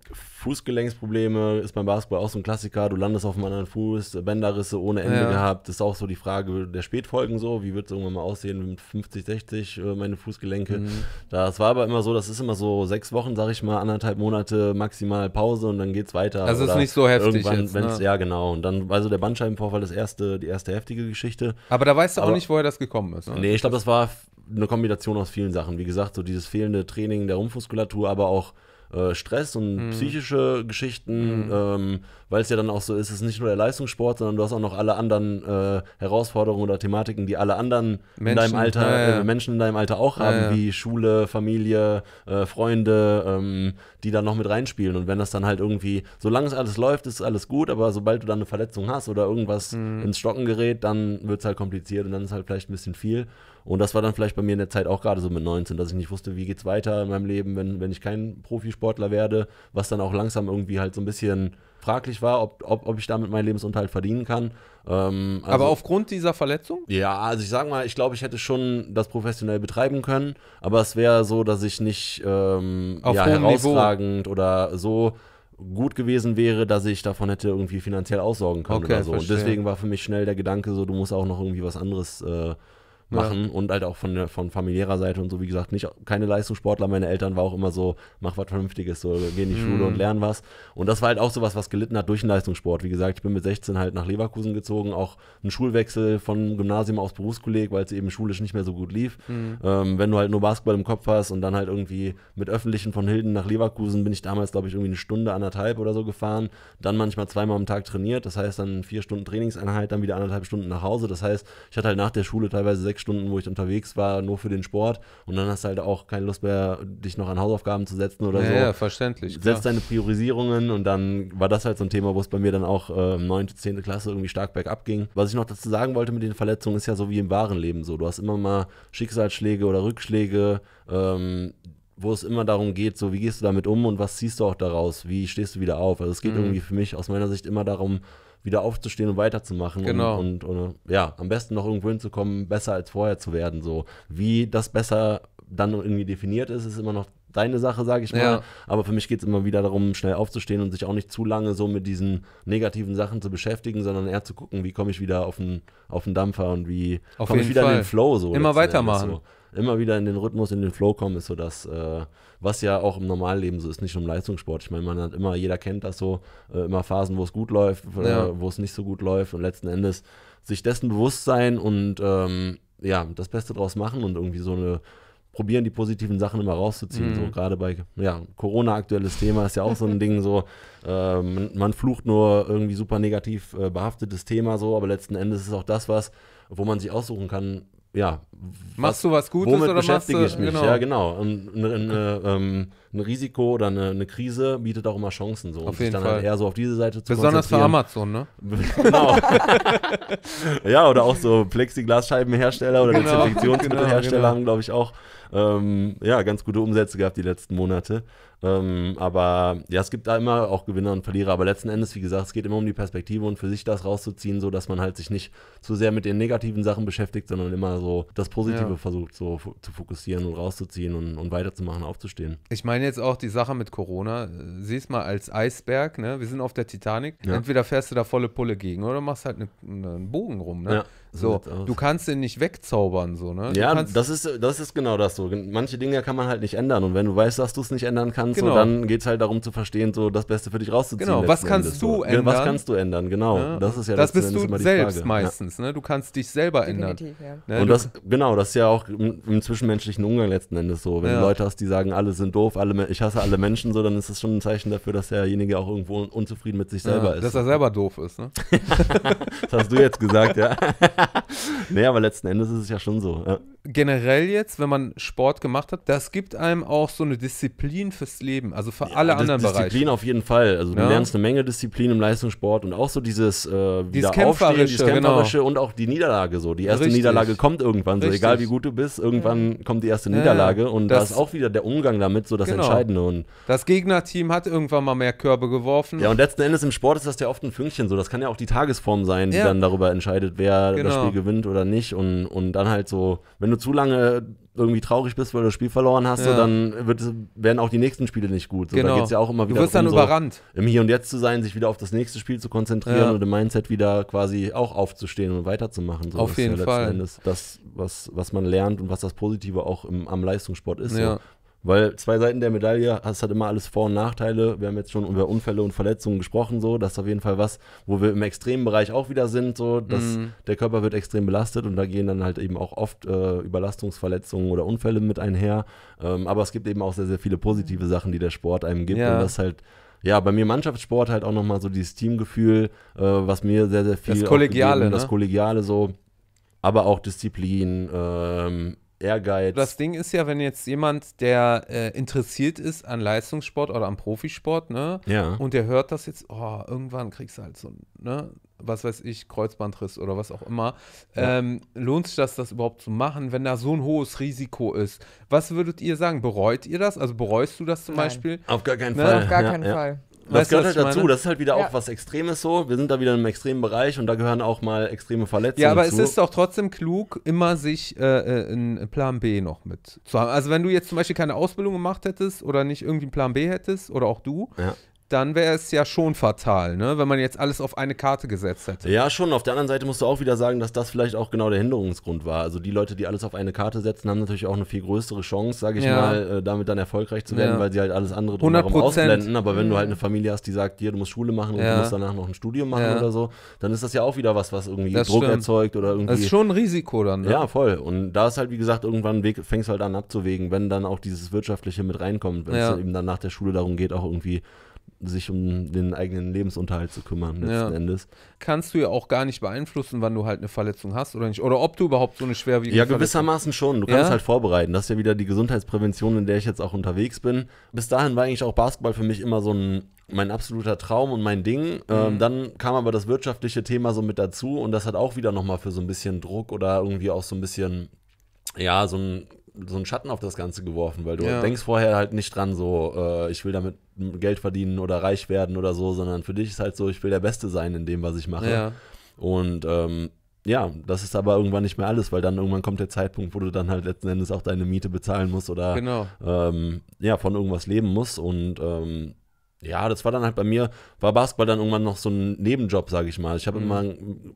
Fußgelenksprobleme ist beim Basketball auch so ein Klassiker. Du landest auf einem anderen Fuß, Bänderrisse ohne Ende ja. gehabt. Das ist auch so die Frage der Spätfolgen so. Wie wird es irgendwann mal aussehen mit 50, 60 äh, meine Fußgelenke? Mhm. Das war aber immer so, das ist immer so sechs Wochen, sag ich mal, anderthalb Monate maximal Pause und dann geht's weiter. Also Oder ist nicht so heftig. Jetzt, ne? Ja, genau. Und dann, also der Bandscheibenvorfall ist erste, die erste heftige Geschichte. Aber da weißt du aber, auch nicht, woher das gekommen ist. Ne? Nee, ich glaube, das war eine Kombination aus vielen Sachen. Wie gesagt, so dieses fehlende Training der Rumpfmuskulatur, aber auch äh, Stress und mhm. psychische Geschichten, mhm. ähm, weil es ja dann auch so ist, es ist nicht nur der Leistungssport, sondern du hast auch noch alle anderen äh, Herausforderungen oder Thematiken, die alle anderen Menschen, in deinem Alter, ja, ja. Äh, Menschen in deinem Alter auch haben, ja, wie Schule, Familie, äh, Freunde, ähm, die da noch mit reinspielen. Und wenn das dann halt irgendwie, solange es alles läuft, ist alles gut, aber sobald du dann eine Verletzung hast oder irgendwas mhm. ins Stocken gerät, dann wird es halt kompliziert und dann ist halt vielleicht ein bisschen viel. Und das war dann vielleicht bei mir in der Zeit auch gerade so mit 19, dass ich nicht wusste, wie geht's weiter in meinem Leben, wenn, wenn ich kein Profisportler werde, was dann auch langsam irgendwie halt so ein bisschen fraglich war, ob, ob, ob ich damit meinen Lebensunterhalt verdienen kann. Ähm, also, aber aufgrund dieser Verletzung? Ja, also ich sag mal, ich glaube, ich hätte schon das professionell betreiben können, aber es wäre so, dass ich nicht ähm, ja, herausragend Niveau. oder so gut gewesen wäre, dass ich davon hätte irgendwie finanziell aussorgen können okay, oder so. Verstehe. Und deswegen war für mich schnell der Gedanke so, du musst auch noch irgendwie was anderes äh, machen ja. und halt auch von, von familiärer Seite und so, wie gesagt, nicht keine Leistungssportler. Meine Eltern waren auch immer so, mach was Vernünftiges, so geh in die Schule mm. und lern was. Und das war halt auch sowas, was gelitten hat durch den Leistungssport. Wie gesagt, ich bin mit 16 halt nach Leverkusen gezogen, auch ein Schulwechsel von Gymnasium aufs Berufskolleg, weil es eben schulisch nicht mehr so gut lief. Mm. Ähm, wenn du halt nur Basketball im Kopf hast und dann halt irgendwie mit öffentlichen von Hilden nach Leverkusen bin ich damals, glaube ich, irgendwie eine Stunde, anderthalb oder so gefahren, dann manchmal zweimal am Tag trainiert, das heißt dann vier Stunden Trainingseinheit, dann wieder anderthalb Stunden nach Hause. Das heißt, ich hatte halt nach der Schule teilweise sechs sechs Stunden, wo ich unterwegs war, nur für den Sport. Und dann hast du halt auch keine Lust mehr, dich noch an Hausaufgaben zu setzen oder ja, so. Ja, verständlich. Setz klar. deine Priorisierungen und dann war das halt so ein Thema, wo es bei mir dann auch äh, 9., 10. Klasse irgendwie stark bergab ging. Was ich noch dazu sagen wollte mit den Verletzungen, ist ja so wie im wahren Leben so. Du hast immer mal Schicksalsschläge oder Rückschläge. Ähm, wo es immer darum geht, so wie gehst du damit um und was ziehst du auch daraus, wie stehst du wieder auf. Also es geht mhm. irgendwie für mich aus meiner Sicht immer darum, wieder aufzustehen und weiterzumachen. Genau. Und, und, und äh, ja, am besten noch irgendwo hinzukommen, besser als vorher zu werden. So wie das besser dann irgendwie definiert ist, ist immer noch deine Sache, sage ich mal. Ja. Aber für mich geht es immer wieder darum, schnell aufzustehen und sich auch nicht zu lange so mit diesen negativen Sachen zu beschäftigen, sondern eher zu gucken, wie komme ich wieder auf den, auf den Dampfer und wie komme ich wieder Fall. in den Flow. So immer weitermachen. So. Immer wieder in den Rhythmus, in den Flow kommen, ist so das. Äh, was ja auch im Normalleben so ist, nicht nur im Leistungssport. Ich meine, man hat immer, jeder kennt das so, äh, immer Phasen, wo es gut läuft, äh, ja. äh, wo es nicht so gut läuft und letzten Endes sich dessen bewusst sein und ähm, ja, das Beste draus machen und irgendwie so eine probieren, die positiven Sachen immer rauszuziehen. Mhm. So gerade bei ja, Corona aktuelles Thema ist ja auch so ein Ding, so äh, man, man, flucht nur irgendwie super negativ äh, behaftetes Thema so, aber letzten Endes ist auch das was, wo man sich aussuchen kann, ja. Machst was, du was Gutes womit oder beschäftige machst du, ich mich? Genau. Ja, genau. Und eine, eine, ähm, ein Risiko oder eine, eine, Krise bietet auch immer Chancen so. Auf jeden sich dann halt Fall. Halt eher so auf diese Seite zu Besonders für Amazon, ne? genau. ja, oder auch so Plexiglasscheibenhersteller oder genau. genau, genau. haben, glaube ich, auch ähm, ja, ganz gute Umsätze gehabt die letzten Monate. Ähm, aber ja, es gibt da immer auch Gewinner und Verlierer. Aber letzten Endes, wie gesagt, es geht immer um die Perspektive und für sich das rauszuziehen, so dass man halt sich nicht zu sehr mit den negativen Sachen beschäftigt, sondern immer so das Positive ja. versucht so zu fokussieren und rauszuziehen und, und weiterzumachen, aufzustehen. Ich meine jetzt auch die Sache mit Corona. Sieh es mal als Eisberg, ne? Wir sind auf der Titanic. Ja. Entweder fährst du da volle Pulle gegen oder machst halt ne, ne, einen ne Bogen rum, ne? Ja. So, du kannst den nicht wegzaubern, so, ne? Ja, das ist, das ist genau das so. Manche Dinge kann man halt nicht ändern. Und wenn du weißt, dass du es nicht ändern kannst, genau. so, dann geht es halt darum zu verstehen, so das Beste für dich rauszuziehen. Genau, was kannst Endes, du so. ändern? Was kannst du ändern, genau. Ja. Das ist ja das bist du selbst Frage. meistens, ja. ne? Du kannst dich selber ändern. Ja. Ne, Und das, genau, das ist ja auch im, im zwischenmenschlichen Umgang letzten Endes so. Wenn du Leute hast, die sagen, alle sind doof, alle, ich hasse alle Menschen, so, dann ist das schon ein Zeichen dafür, dass derjenige auch irgendwo unzufrieden mit sich selber ist. Dass er selber doof ist, ne? das hast du jetzt gesagt, ja. nee, aber letzten Endes ist es ja schon so. Ja generell jetzt, wenn man Sport gemacht hat, das gibt einem auch so eine Disziplin fürs Leben, also für ja, alle anderen Disziplin Bereiche. Disziplin auf jeden Fall. Also du ja. lernst eine Menge Disziplin im Leistungssport und auch so dieses äh, wieder dieses Kämpferische, dieses genau. Kämpferische genau. und auch die Niederlage so. Die erste Richtig. Niederlage kommt irgendwann, so egal wie gut du bist, irgendwann ja. kommt die erste Niederlage und das, da ist auch wieder der Umgang damit so das genau. Entscheidende. Und das Gegnerteam hat irgendwann mal mehr Körbe geworfen. Ja und letzten Endes im Sport ist das ja oft ein Fünkchen so. Das kann ja auch die Tagesform sein, die dann darüber entscheidet, wer genau. das Spiel gewinnt oder nicht und, und dann halt so, wenn du du zu lange irgendwie traurig bist, weil du das Spiel verloren hast, ja. so, dann wird, werden auch die nächsten Spiele nicht gut. So, genau. Da geht es ja auch immer wieder du wirst darum, dann überrannt. So, im Hier und Jetzt zu sein, sich wieder auf das nächste Spiel zu konzentrieren ja. und im Mindset wieder quasi auch aufzustehen und weiterzumachen. So, auf jeden ja Fall. Endes das, was, was man lernt und was das Positive auch im, am Leistungssport ist. Ja. Weil zwei Seiten der Medaille hast halt immer alles Vor- und Nachteile. Wir haben jetzt schon über Unfälle und Verletzungen gesprochen, so. Das ist auf jeden Fall was, wo wir im extremen Bereich auch wieder sind, so. Dass mhm. der Körper wird extrem belastet und da gehen dann halt eben auch oft äh, Überlastungsverletzungen oder Unfälle mit einher. Ähm, aber es gibt eben auch sehr, sehr viele positive Sachen, die der Sport einem gibt. Ja. Und das halt ja, bei mir Mannschaftssport halt auch nochmal so dieses Teamgefühl, äh, was mir sehr, sehr viel. Das Kollegiale. Gegeben, ne? Das Kollegiale so, aber auch Disziplin, ähm, Ehrgeiz. Das Ding ist ja, wenn jetzt jemand, der äh, interessiert ist an Leistungssport oder am Profisport, ne? Ja. Und der hört das jetzt, oh, irgendwann kriegst du halt so, ne? Was weiß ich, Kreuzbandriss oder was auch immer. Ja. Ähm, lohnt sich das, das überhaupt zu machen, wenn da so ein hohes Risiko ist? Was würdet ihr sagen? Bereut ihr das? Also bereust du das zum Nein. Beispiel? Auf gar keinen ne? Fall. Auf gar ja, keinen ja. Fall das gehört halt dazu. Das ist halt wieder ja. auch was Extremes so. Wir sind da wieder in einem extremen Bereich und da gehören auch mal extreme Verletzungen. Ja, aber zu. es ist doch trotzdem klug, immer sich äh, äh, einen Plan B noch mit zu haben. Also, wenn du jetzt zum Beispiel keine Ausbildung gemacht hättest oder nicht irgendwie einen Plan B hättest oder auch du, ja dann wäre es ja schon fatal, ne? wenn man jetzt alles auf eine Karte gesetzt hätte. Ja, schon. Auf der anderen Seite musst du auch wieder sagen, dass das vielleicht auch genau der Hinderungsgrund war. Also die Leute, die alles auf eine Karte setzen, haben natürlich auch eine viel größere Chance, sage ich ja. mal, äh, damit dann erfolgreich zu werden, ja. weil sie halt alles andere drumherum 100%. ausblenden. Aber wenn du halt eine mhm. Familie hast, die sagt, hier, du musst Schule machen und ja. du musst danach noch ein Studium machen oder so, dann ist das ja auch wieder was, was irgendwie das Druck stimmt. erzeugt oder irgendwie. Das ist schon ein Risiko dann. Ne? Ja, voll. Und da ist halt, wie gesagt, irgendwann Weg, fängst du halt an abzuwägen, wenn dann auch dieses Wirtschaftliche mit reinkommt, wenn es eben dann nach der Schule darum geht, auch irgendwie sich um den eigenen Lebensunterhalt zu kümmern, letzten ja. Endes. Kannst du ja auch gar nicht beeinflussen, wann du halt eine Verletzung hast oder nicht. Oder ob du überhaupt so eine schwerwiegende hast. Ja, gewissermaßen schon. Du kannst ja? halt vorbereiten. Das ist ja wieder die Gesundheitsprävention, in der ich jetzt auch unterwegs bin. Bis dahin war eigentlich auch Basketball für mich immer so ein mein absoluter Traum und mein Ding. Mhm. Ähm, dann kam aber das wirtschaftliche Thema so mit dazu und das hat auch wieder nochmal für so ein bisschen Druck oder irgendwie auch so ein bisschen ja, so ein so einen Schatten auf das Ganze geworfen, weil du ja. denkst vorher halt nicht dran, so, äh, ich will damit Geld verdienen oder reich werden oder so, sondern für dich ist halt so, ich will der Beste sein in dem, was ich mache. Ja. Und ähm, ja, das ist aber irgendwann nicht mehr alles, weil dann irgendwann kommt der Zeitpunkt, wo du dann halt letzten Endes auch deine Miete bezahlen musst oder genau. ähm, ja, von irgendwas leben musst. Und ähm, ja, das war dann halt bei mir, war Basketball dann irgendwann noch so ein Nebenjob, sage ich mal. Ich habe mhm.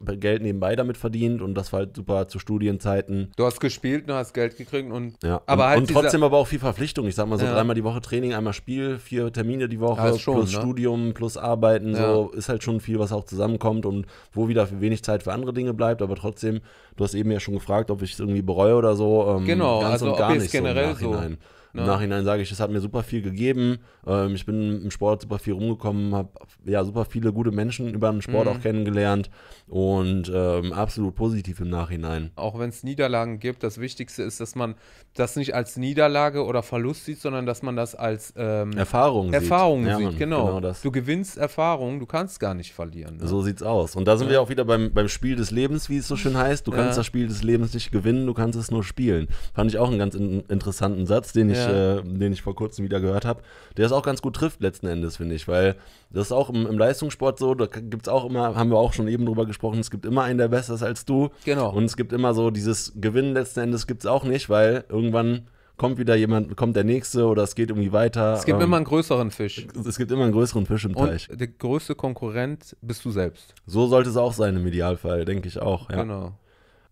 immer Geld nebenbei damit verdient und das war halt super zu Studienzeiten. Du hast gespielt, du hast Geld gekriegt und ja. aber und, halt und trotzdem aber auch viel Verpflichtung. Ich sag mal so ja. dreimal die Woche Training, einmal Spiel, vier Termine die Woche ja, schon, plus ne? Studium, plus Arbeiten, so ist halt schon viel, was auch zusammenkommt und wo wieder wenig Zeit für andere Dinge bleibt, aber trotzdem, du hast eben ja schon gefragt, ob ich es irgendwie bereue oder so. Ähm, genau, ganz also und gar ob nicht generell so. Im Nachhinein, so. Im Nachhinein sage ich, es hat mir super viel gegeben ähm, ich bin im Sport super viel rumgekommen, habe ja super viele gute Menschen über den Sport mhm. auch kennengelernt und ähm, absolut positiv im Nachhinein. Auch wenn es Niederlagen gibt, das Wichtigste ist, dass man das nicht als Niederlage oder Verlust sieht, sondern dass man das als ähm, Erfahrung, Erfahrung sieht. sieht. Ja, Mann, genau. genau. das. du gewinnst Erfahrung, du kannst gar nicht verlieren. Ne? So sieht's aus. Und da sind ja. wir auch wieder beim, beim Spiel des Lebens, wie es so schön heißt. Du kannst das Spiel des Lebens nicht gewinnen, du kannst es nur spielen. Fand ich auch einen ganz in interessanten Satz, den ich, äh, den ich vor kurzem wieder gehört habe. Der das auch ganz gut trifft letzten Endes, finde ich, weil das ist auch im, im Leistungssport so, da gibt es auch immer, haben wir auch schon eben drüber gesprochen, es gibt immer einen, der besser ist als du. Genau. Und es gibt immer so dieses Gewinnen letzten Endes gibt es auch nicht, weil irgendwann kommt wieder jemand, kommt der nächste oder es geht irgendwie weiter. Es gibt ähm, immer einen größeren Fisch. Es gibt immer einen größeren Fisch im und Teich. Der größte Konkurrent bist du selbst. So sollte es auch sein im Idealfall, denke ich auch. Ja. Genau.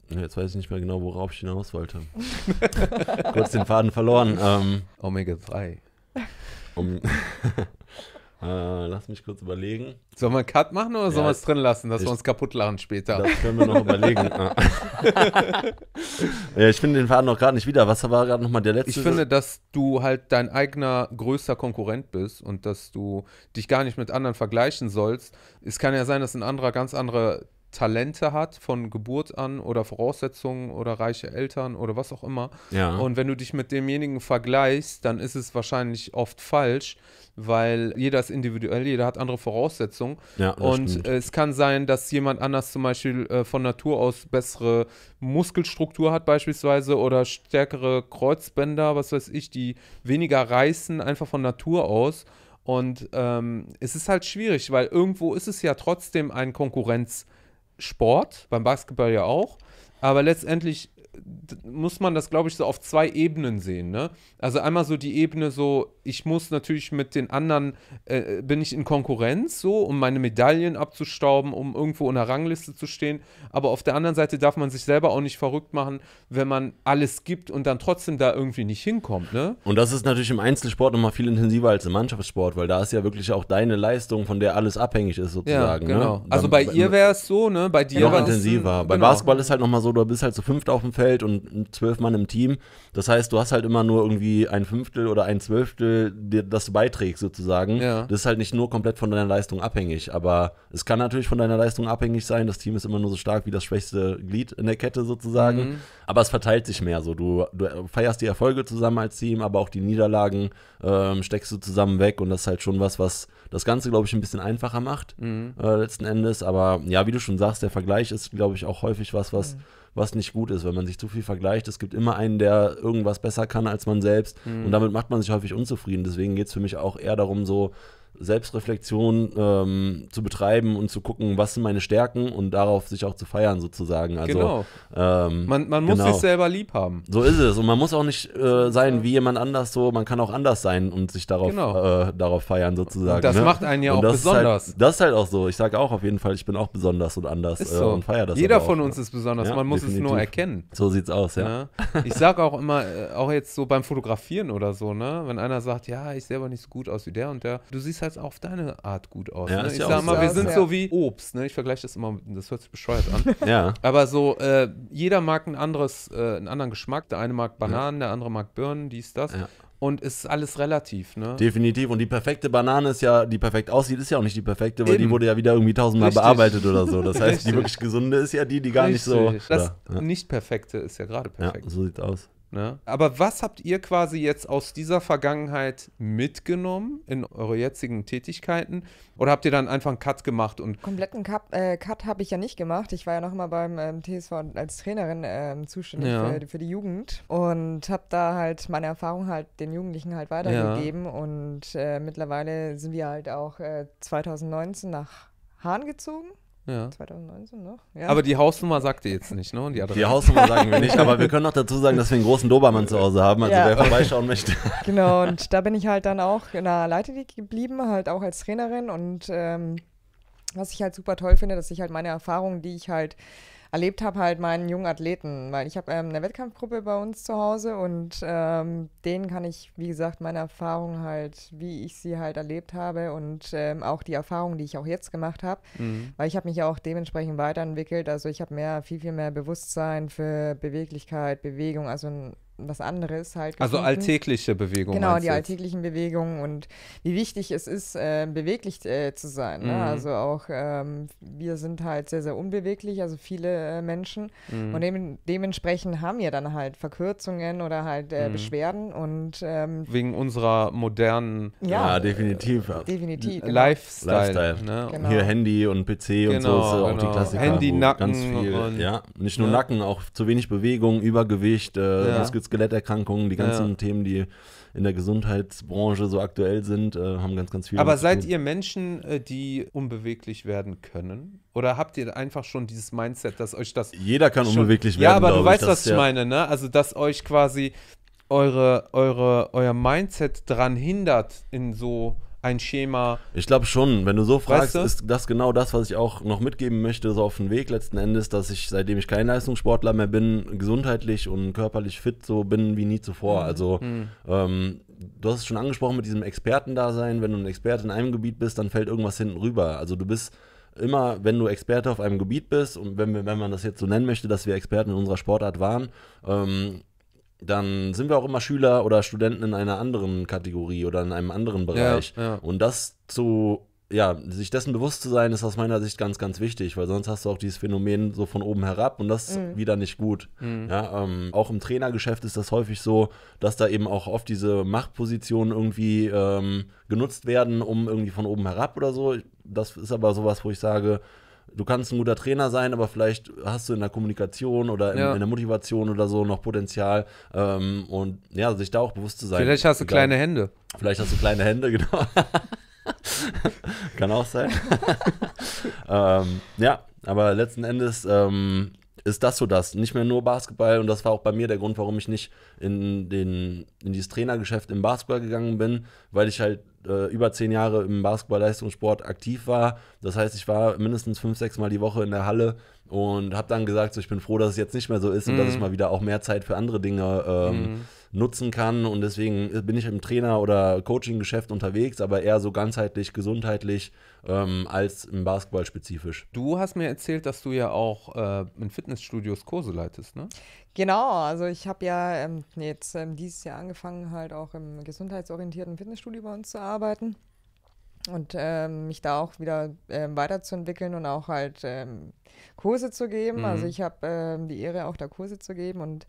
Jetzt weiß ich nicht mehr genau, worauf ich hinaus wollte. Kurz den Faden verloren. Ähm, Omega 3. Um, äh, lass mich kurz überlegen. Sollen wir einen Cut machen oder ja, sollen wir es drin lassen, dass ich, wir uns kaputt lachen später? Das können wir noch überlegen. Ah. ja, ich finde den Faden noch gerade nicht wieder. Was war gerade nochmal der letzte? Ich finde, dass du halt dein eigener größter Konkurrent bist und dass du dich gar nicht mit anderen vergleichen sollst. Es kann ja sein, dass ein anderer ganz andere Talente hat von Geburt an oder Voraussetzungen oder reiche Eltern oder was auch immer. Ja. Und wenn du dich mit demjenigen vergleichst, dann ist es wahrscheinlich oft falsch, weil jeder ist individuell, jeder hat andere Voraussetzungen. Ja, und stimmt. Äh, es kann sein, dass jemand anders zum Beispiel äh, von Natur aus bessere Muskelstruktur hat beispielsweise oder stärkere Kreuzbänder, was weiß ich, die weniger reißen, einfach von Natur aus. Und ähm, es ist halt schwierig, weil irgendwo ist es ja trotzdem ein Konkurrenz. Sport, beim Basketball ja auch. Aber letztendlich muss man das, glaube ich, so auf zwei Ebenen sehen. Ne? Also einmal so die Ebene, so ich muss natürlich mit den anderen, äh, bin ich in Konkurrenz, so um meine Medaillen abzustauben, um irgendwo in der Rangliste zu stehen. Aber auf der anderen Seite darf man sich selber auch nicht verrückt machen, wenn man alles gibt und dann trotzdem da irgendwie nicht hinkommt. Ne? Und das ist natürlich im Einzelsport nochmal viel intensiver als im Mannschaftssport, weil da ist ja wirklich auch deine Leistung, von der alles abhängig ist sozusagen. Ja, ne? genau. Ne? Also bei, bei ihr wäre es so, ne? bei dir war es intensiver. Bei genau. Basketball ist halt nochmal so, du bist halt zu so fünft auf dem Feld Feld und zwölf Mann im Team. Das heißt, du hast halt immer nur irgendwie ein Fünftel oder ein Zwölftel, das du beiträgst sozusagen. Ja. Das ist halt nicht nur komplett von deiner Leistung abhängig, aber es kann natürlich von deiner Leistung abhängig sein. Das Team ist immer nur so stark wie das schwächste Glied in der Kette sozusagen. Mhm. Aber es verteilt sich mehr so. Du, du, feierst die Erfolge zusammen als Team, aber auch die Niederlagen ähm, steckst du zusammen weg und das ist halt schon was, was das Ganze, glaube ich, ein bisschen einfacher macht mhm. äh, letzten Endes. Aber ja, wie du schon sagst, der Vergleich ist, glaube ich, auch häufig was, was mhm was nicht gut ist, wenn man sich zu viel vergleicht. Es gibt immer einen, der irgendwas besser kann als man selbst mhm. und damit macht man sich häufig unzufrieden. Deswegen geht es für mich auch eher darum, so Selbstreflexion ähm, zu betreiben und zu gucken, was sind meine Stärken und darauf sich auch zu feiern sozusagen. Also, genau. Ähm, man, man muss genau. sich selber lieb haben. So ist es und man muss auch nicht äh, sein wie jemand anders so, man kann auch anders sein und sich darauf, genau. äh, darauf feiern sozusagen. Und das ne? macht einen ja und auch besonders. Ist halt, das ist halt auch so. Ich sage auch auf jeden Fall, ich bin auch besonders und anders äh, so. Äh, und feiere das. Jeder von auch, uns ne? ist besonders, ja, man muss definitiv. es nur erkennen. So sieht es aus, ja. ja. Ne? Ich sage auch immer, äh, auch jetzt so beim Fotografieren oder so, ne, wenn einer sagt, ja, ich sehe aber nicht so gut aus wie der und der, du siehst halt halt auf deine Art gut aus. Ja, ne? Ich ja sag mal, wir sind so wie Obst, ne? Ich vergleiche das immer, mit, das hört sich bescheuert an. ja. Aber so, äh, jeder mag ein anderes, äh, einen anderen Geschmack. Der eine mag Bananen, der andere mag Birnen, dies, das. Und ist alles relativ, ne? Definitiv. Und die perfekte Banane ist ja, die perfekt aussieht, ist ja auch nicht die perfekte, weil Eben. die wurde ja wieder irgendwie tausendmal Richtig. bearbeitet oder so. Das heißt, die wirklich gesunde ist ja die, die gar Richtig. nicht so. Das ja. nicht perfekte ist ja gerade perfekt. Ja, so sieht's aus. Ne? Aber was habt ihr quasi jetzt aus dieser Vergangenheit mitgenommen in eure jetzigen Tätigkeiten? Oder habt ihr dann einfach einen Cut gemacht? Und Kompletten Cup, äh, Cut habe ich ja nicht gemacht. Ich war ja noch mal beim ähm, TSV als Trainerin ähm, zuständig ja. für, für, die Jugend und habe da halt meine Erfahrung halt den Jugendlichen halt weitergegeben. Ja. Und äh, mittlerweile sind wir halt auch äh, 2019 nach Hahn gezogen. Ja. 2019 noch. Ja. Aber die Hausnummer sagt ihr jetzt nicht, ne? die, die Hausnummer sagen wir nicht, aber wir können noch dazu sagen, dass wir einen großen Dobermann zu Hause haben, also ja. wer vorbeischauen möchte. Genau, und da bin ich halt dann auch in der Leitlinie geblieben, halt auch als Trainerin. Und ähm, was ich halt super toll finde, dass ich halt meine Erfahrungen, die ich halt erlebt habe, halt meinen jungen Athleten. Weil ich habe ähm, eine Wettkampfgruppe bei uns zu Hause und ähm, denen kann ich, wie gesagt, meine Erfahrungen halt, wie ich sie halt erlebt habe und ähm, auch die Erfahrungen, die ich auch jetzt gemacht habe. Mhm. Weil ich habe mich auch dementsprechend weiterentwickelt. Also ich habe mehr, viel, viel mehr Bewusstsein für Beweglichkeit, Bewegung, also ein was anderes halt. Also gefunden. Also alltägliche Bewegungen. Genau, die alltäglichen Bewegungen und wie wichtig es ist, äh, beweglich äh, zu sein. Ne? Mhm. Ne? Also auch ähm, wir sind halt sehr, sehr unbeweglich, also viele äh, Menschen. Mhm. Und dem, dementsprechend haben wir dann halt Verkürzungen oder halt äh, mhm. Beschwerden und. Ähm, Wegen unserer modernen. Ja, ja definitiv. Äh, definitiv. Genau. Lifestyle. Lifestyle. Ne? Genau. Hier Handy und PC genau, und so genau, ist genau. auch die genau. Klassiker. Handy, Nacken. Ganz viel, ja, nicht nur ja. Ne? Nacken, auch zu wenig Bewegung, Übergewicht, äh, ja. Skeletterkrankungen, die ganzen ja. Themen, die in der Gesundheitsbranche so aktuell sind, äh, haben ganz, ganz viel. Aber seid ihr Menschen, äh, die unbeweglich werden können? Oder habt ihr einfach schon dieses Mindset, dass euch das. Jeder kann schon, unbeweglich werden. Ja, aber du ich, weißt, was ich ja. meine, ne? Also, dass euch quasi eure, eure, euer Mindset daran hindert, in so ein Schema. Ich glaube schon, wenn du so fragst, weißt du? ist das genau das, was ich auch noch mitgeben möchte, so auf dem Weg letzten Endes, dass ich, seitdem ich kein Leistungssportler mehr bin, gesundheitlich und körperlich fit so bin wie nie zuvor. Mhm. Also mhm. ähm, du hast es schon angesprochen mit diesem Expertendasein, wenn du ein Experte in einem Gebiet bist, dann fällt irgendwas hinten rüber. Also du bist immer, wenn du Experte auf einem Gebiet bist, und wenn, wenn man das jetzt so nennen möchte, dass wir Experten in unserer Sportart waren, ähm, dann sind wir auch immer Schüler oder Studenten in einer anderen Kategorie oder in einem anderen Bereich. Ja, ja. Und das zu, ja, sich dessen bewusst zu sein, ist aus meiner Sicht ganz, ganz wichtig, weil sonst hast du auch dieses Phänomen so von oben herab und das mhm. ist wieder nicht gut. Mhm. Ja, ähm, auch im Trainergeschäft ist das häufig so, dass da eben auch oft diese Machtpositionen irgendwie ähm, genutzt werden, um irgendwie von oben herab oder so. Das ist aber sowas, wo ich sage, du kannst ein guter Trainer sein, aber vielleicht hast du in der Kommunikation oder in, ja. in der Motivation oder so noch Potenzial ähm, und ja, sich da auch bewusst zu sein. Vielleicht hast du Egal. kleine Hände. Vielleicht hast du kleine Hände, genau. Kann auch sein. ähm, ja, aber letzten Endes ähm, ist das so das. Nicht mehr nur Basketball und das war auch bei mir der Grund, warum ich nicht in, den, in dieses Trainergeschäft im Basketball gegangen bin, weil ich halt äh, über zehn Jahre im Basketball-Leistungssport aktiv war. Das heißt, ich war mindestens fünf, sechs Mal die Woche in der Halle und habe dann gesagt, so, ich bin froh, dass es jetzt nicht mehr so ist mhm. und dass mhm. ich mal wieder auch mehr Zeit für andere Dinge ähm, mhm nutzen kann. Und deswegen bin ich im Trainer- oder Coaching-Geschäft unterwegs, aber eher so ganzheitlich, gesundheitlich ähm, als im Basketball spezifisch. Du hast mir erzählt, dass du ja auch äh, in Fitnessstudios Kurse leitest, ne? Genau, also ich habe ja ähm, jetzt ähm, dieses Jahr angefangen, halt auch im gesundheitsorientierten Fitnessstudio bei uns zu arbeiten und ähm, mich da auch wieder ähm, weiterzuentwickeln und auch halt ähm, Kurse zu geben. Also mhm. Also ich habe ähm, die Ehre, auch da Kurse zu geben und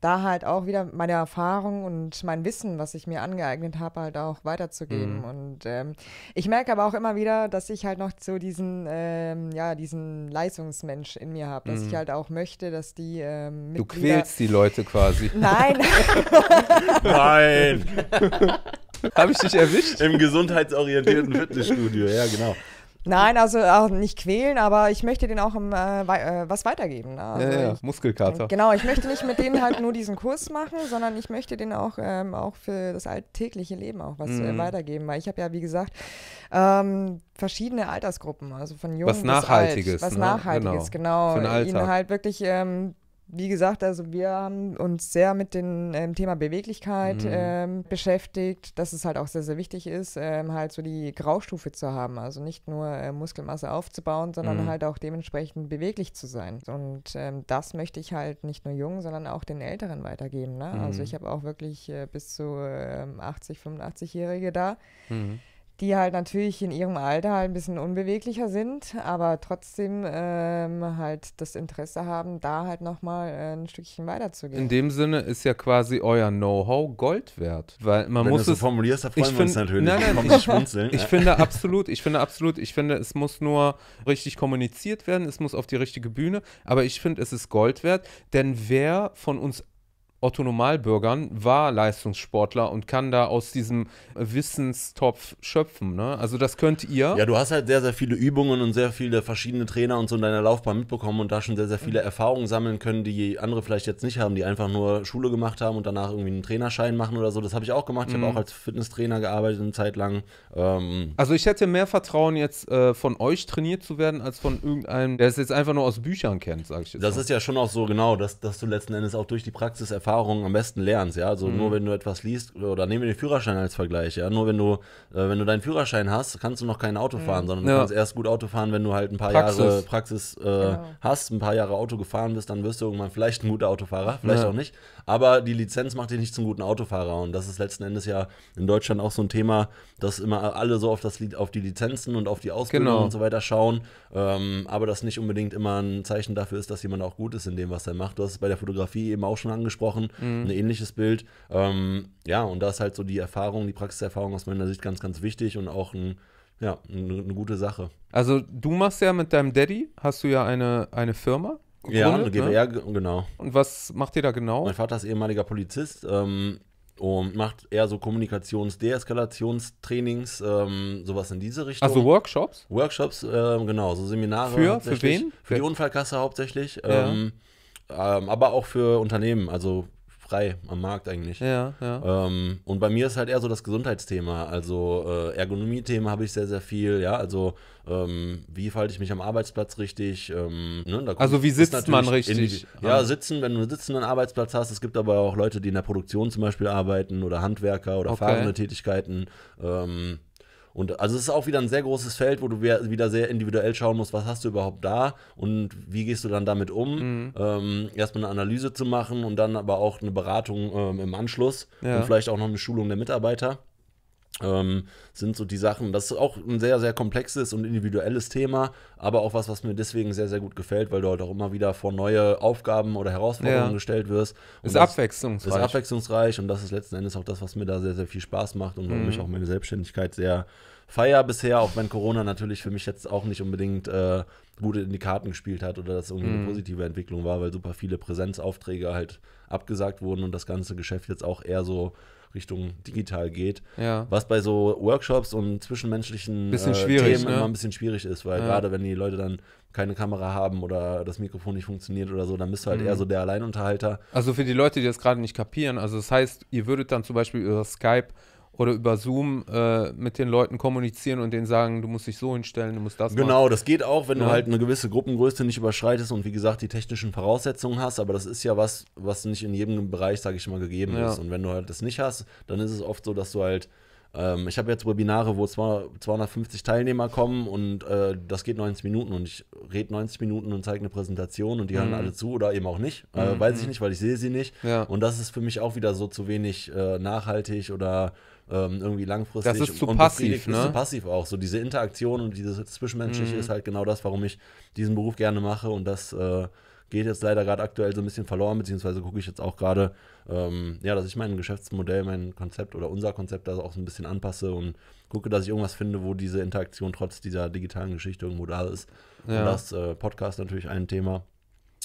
da halt auch wieder meine Erfahrung und mein Wissen, was ich mir angeeignet habe, halt auch weiterzugeben. Mhm. Und ähm, ich merke aber auch immer wieder, dass ich halt noch so diesen, ähm, ja, diesen Leistungsmensch in mir habe, dass mhm. ich halt auch möchte, dass die ähm, Du quälst die Leute quasi. Nein. Nein. Habe ich dich erwischt? Im gesundheitsorientierten Fitnessstudio, ja, genau. Nein, also auch nicht quälen, aber ich möchte denen auch im, äh, wei äh, was weitergeben. Ne? Also ja, ja, ich, Muskelkater. Genau, ich möchte nicht mit denen halt nur diesen Kurs machen, sondern ich möchte denen auch, ähm, auch für das alltägliche Leben auch was äh, mhm. äh, weitergeben, weil ich habe ja, wie gesagt, ähm, verschiedene Altersgruppen, also von jungen bis jung was nachhaltiges, Was ne? Nachhaltiges, genau. genau. Für den Alltag. Ihnen halt wirklich ähm, wie gesagt, also wir haben uns sehr mit dem ähm, Thema Beweglichkeit mhm. ähm, beschäftigt, dass es halt auch sehr, sehr wichtig ist, ähm, halt so die Graustufe zu haben. Also nicht nur äh, Muskelmasse aufzubauen, sondern mhm. halt auch dementsprechend beweglich zu sein. Und ähm, das möchte ich halt nicht nur jungen, sondern auch den Älteren weitergeben. Ne? Also mhm. Also ich habe auch wirklich äh, bis zu 80, ähm, 85-Jährige da. Mhm die halt natürlich in ihrem Alter halt ein bisschen unbeweglicher sind, aber trotzdem ähm, halt das Interesse haben, da halt nochmal äh, ein Stückchen weiterzugehen. In dem Sinne ist ja quasi euer Know-how Gold wert, weil man Wenn muss du es so formulierst, da freuen wir uns natürlich. Nein, nein, ich, ich finde absolut, ich finde absolut, ich finde, es muss nur richtig kommuniziert werden, es muss auf die richtige Bühne, aber ich finde, es ist Gold wert, denn wer von uns Otto Normalbürgern war Leistungssportler und kann da aus diesem Wissenstopf schöpfen. Ne? Also das könnt ihr. Ja, du hast halt sehr, sehr viele Übungen und sehr viele verschiedene Trainer und so in deiner Laufbahn mitbekommen und da schon sehr, sehr viele mhm. Erfahrungen sammeln können, die andere vielleicht jetzt nicht haben, die einfach nur Schule gemacht haben und danach irgendwie einen Trainerschein machen oder so. Das habe ich auch gemacht. Ich mhm. habe auch als Fitnesstrainer gearbeitet eine Zeit lang. Ähm also ich hätte mehr Vertrauen jetzt äh, von euch trainiert zu werden, als von irgendeinem, der es jetzt einfach nur aus Büchern kennt, sage ich jetzt. Das mal. ist ja schon auch so genau, dass, dass du letzten Endes auch durch die Praxis erfahrst Erfahrungen am besten lernst, ja. Also mhm. nur wenn du etwas liest, oder nehmen wir den Führerschein als Vergleich, ja. Nur wenn du, äh, wenn du deinen Führerschein hast, kannst du noch kein Auto mhm. fahren, mhm. sondern du ja. kannst erst gut Auto fahren, wenn du halt ein paar Praxis. Jahre Praxis äh, ja. Genau. hast, ein paar Jahre Auto gefahren bist, dann wirst du irgendwann vielleicht ein guter Autofahrer, vielleicht ja. auch nicht. Aber die Lizenz macht dich nicht zum guten Autofahrer. Und das ist letzten Endes ja in Deutschland auch so ein Thema, dass immer alle so auf, das, auf die Lizenzen und auf die Ausbildung genau. und so weiter schauen. Ähm, aber das nicht unbedingt immer ein Zeichen dafür ist, dass jemand auch gut ist in dem, was er macht. Du hast es bei der Fotografie eben auch schon angesprochen Wochen mhm. ein ähnliches Bild. Ähm, ja, und da ist halt so die Erfahrung, die Praxiserfahrung aus meiner Sicht ganz, ganz wichtig und auch ein, ja, eine, eine gute Sache. Also du machst ja mit deinem Daddy, hast du ja eine, eine Firma. Gegründet, ja, eine GWR, ne? genau. Und was macht ihr da genau? Mein Vater ist ehemaliger Polizist ähm, und macht eher so Kommunikations-Deeskalationstrainings, ähm, sowas in diese Richtung. Also Workshops? Workshops, äh, genau, so Seminare. Für, für wen? Für die Unfallkasse hauptsächlich. Ja. Ähm, ähm, aber auch für Unternehmen, also frei am Markt eigentlich. Ja, ja. Ähm, und bei mir ist halt eher so das Gesundheitsthema, also äh, ergonomie thema habe ich sehr, sehr viel, ja, also ähm, wie verhalte ich mich am Arbeitsplatz richtig, ähm, ne? Also wie sitzt man richtig? Die, ja, ah. sitzen, wenn du einen sitzenden Arbeitsplatz hast, es gibt aber auch Leute, die in der Produktion zum Beispiel arbeiten oder Handwerker oder okay. fahrende Tätigkeiten, ähm, und also es ist auch wieder ein sehr großes Feld, wo du wieder sehr individuell schauen musst, was hast du überhaupt da und wie gehst du dann damit um. Mhm. Ähm, erstmal eine Analyse zu machen und dann aber auch eine Beratung ähm, im Anschluss ja. und vielleicht auch noch eine Schulung der Mitarbeiter ähm, sind so die Sachen. Das ist auch ein sehr, sehr komplexes und individuelles Thema, aber auch was, was mir deswegen sehr, sehr gut gefällt, weil du halt auch immer wieder vor neue Aufgaben oder Herausforderungen ja. gestellt wirst. Und ist abwechslungsreich. Ist abwechslungsreich und das ist letzten Endes auch das, was mir da sehr, sehr viel Spaß macht und warum mhm. ich auch meine Selbstständigkeit sehr feier bisher, auch wenn Corona natürlich für mich jetzt auch nicht unbedingt äh, gut in die Karten gespielt hat oder das irgendwie mhm. eine positive Entwicklung war, weil super viele Präsenzaufträge halt abgesagt wurden und das ganze Geschäft jetzt auch eher so Richtung digital geht. Ja. Was bei so Workshops und zwischenmenschlichen äh, Themen ne? immer ein bisschen schwierig ist, weil ja. gerade wenn die Leute dann keine Kamera haben oder das Mikrofon nicht funktioniert oder so, dann bist du halt mhm. eher so der Alleinunterhalter. Also für die Leute, die das gerade nicht kapieren, also das heißt, ihr würdet dann zum Beispiel über Skype oder über Zoom äh, mit den Leuten kommunizieren und denen sagen, du musst dich so hinstellen, du musst das genau, machen. Genau, das geht auch, wenn ja. du halt eine gewisse Gruppengröße nicht überschreitest und wie gesagt die technischen Voraussetzungen hast, aber das ist ja was, was nicht in jedem Bereich, sage ich mal, gegeben ja. ist. Und wenn du halt das nicht hast, dann ist es oft so, dass du halt ähm, ich habe jetzt Webinare, wo 250 Teilnehmer kommen und äh, das geht 90 Minuten und ich rede 90 Minuten und zeige eine Präsentation und die mhm. hören alle zu oder eben auch nicht. Äh, mhm. Weiß ich mhm. nicht, weil ich sehe sie nicht. Ja. Und das ist für mich auch wieder so zu wenig äh, nachhaltig oder ähm, irgendwie langfristig. Das ist zu passiv, ne? Das ist ne? zu passiv auch. So diese Interaktion und dieses Zwischenmenschliche mhm. ist halt genau das, warum ich diesen Beruf gerne mache und das äh, geht jetzt leider gerade aktuell so ein bisschen verloren, beziehungsweise gucke ich jetzt auch gerade, ähm, ja, dass ich mein Geschäftsmodell, mein Konzept oder unser Konzept da auch so ein bisschen anpasse und gucke, dass ich irgendwas finde, wo diese Interaktion trotz dieser digitalen Geschichte irgendwo da ist. Ja. Und das äh, Podcast natürlich ein Thema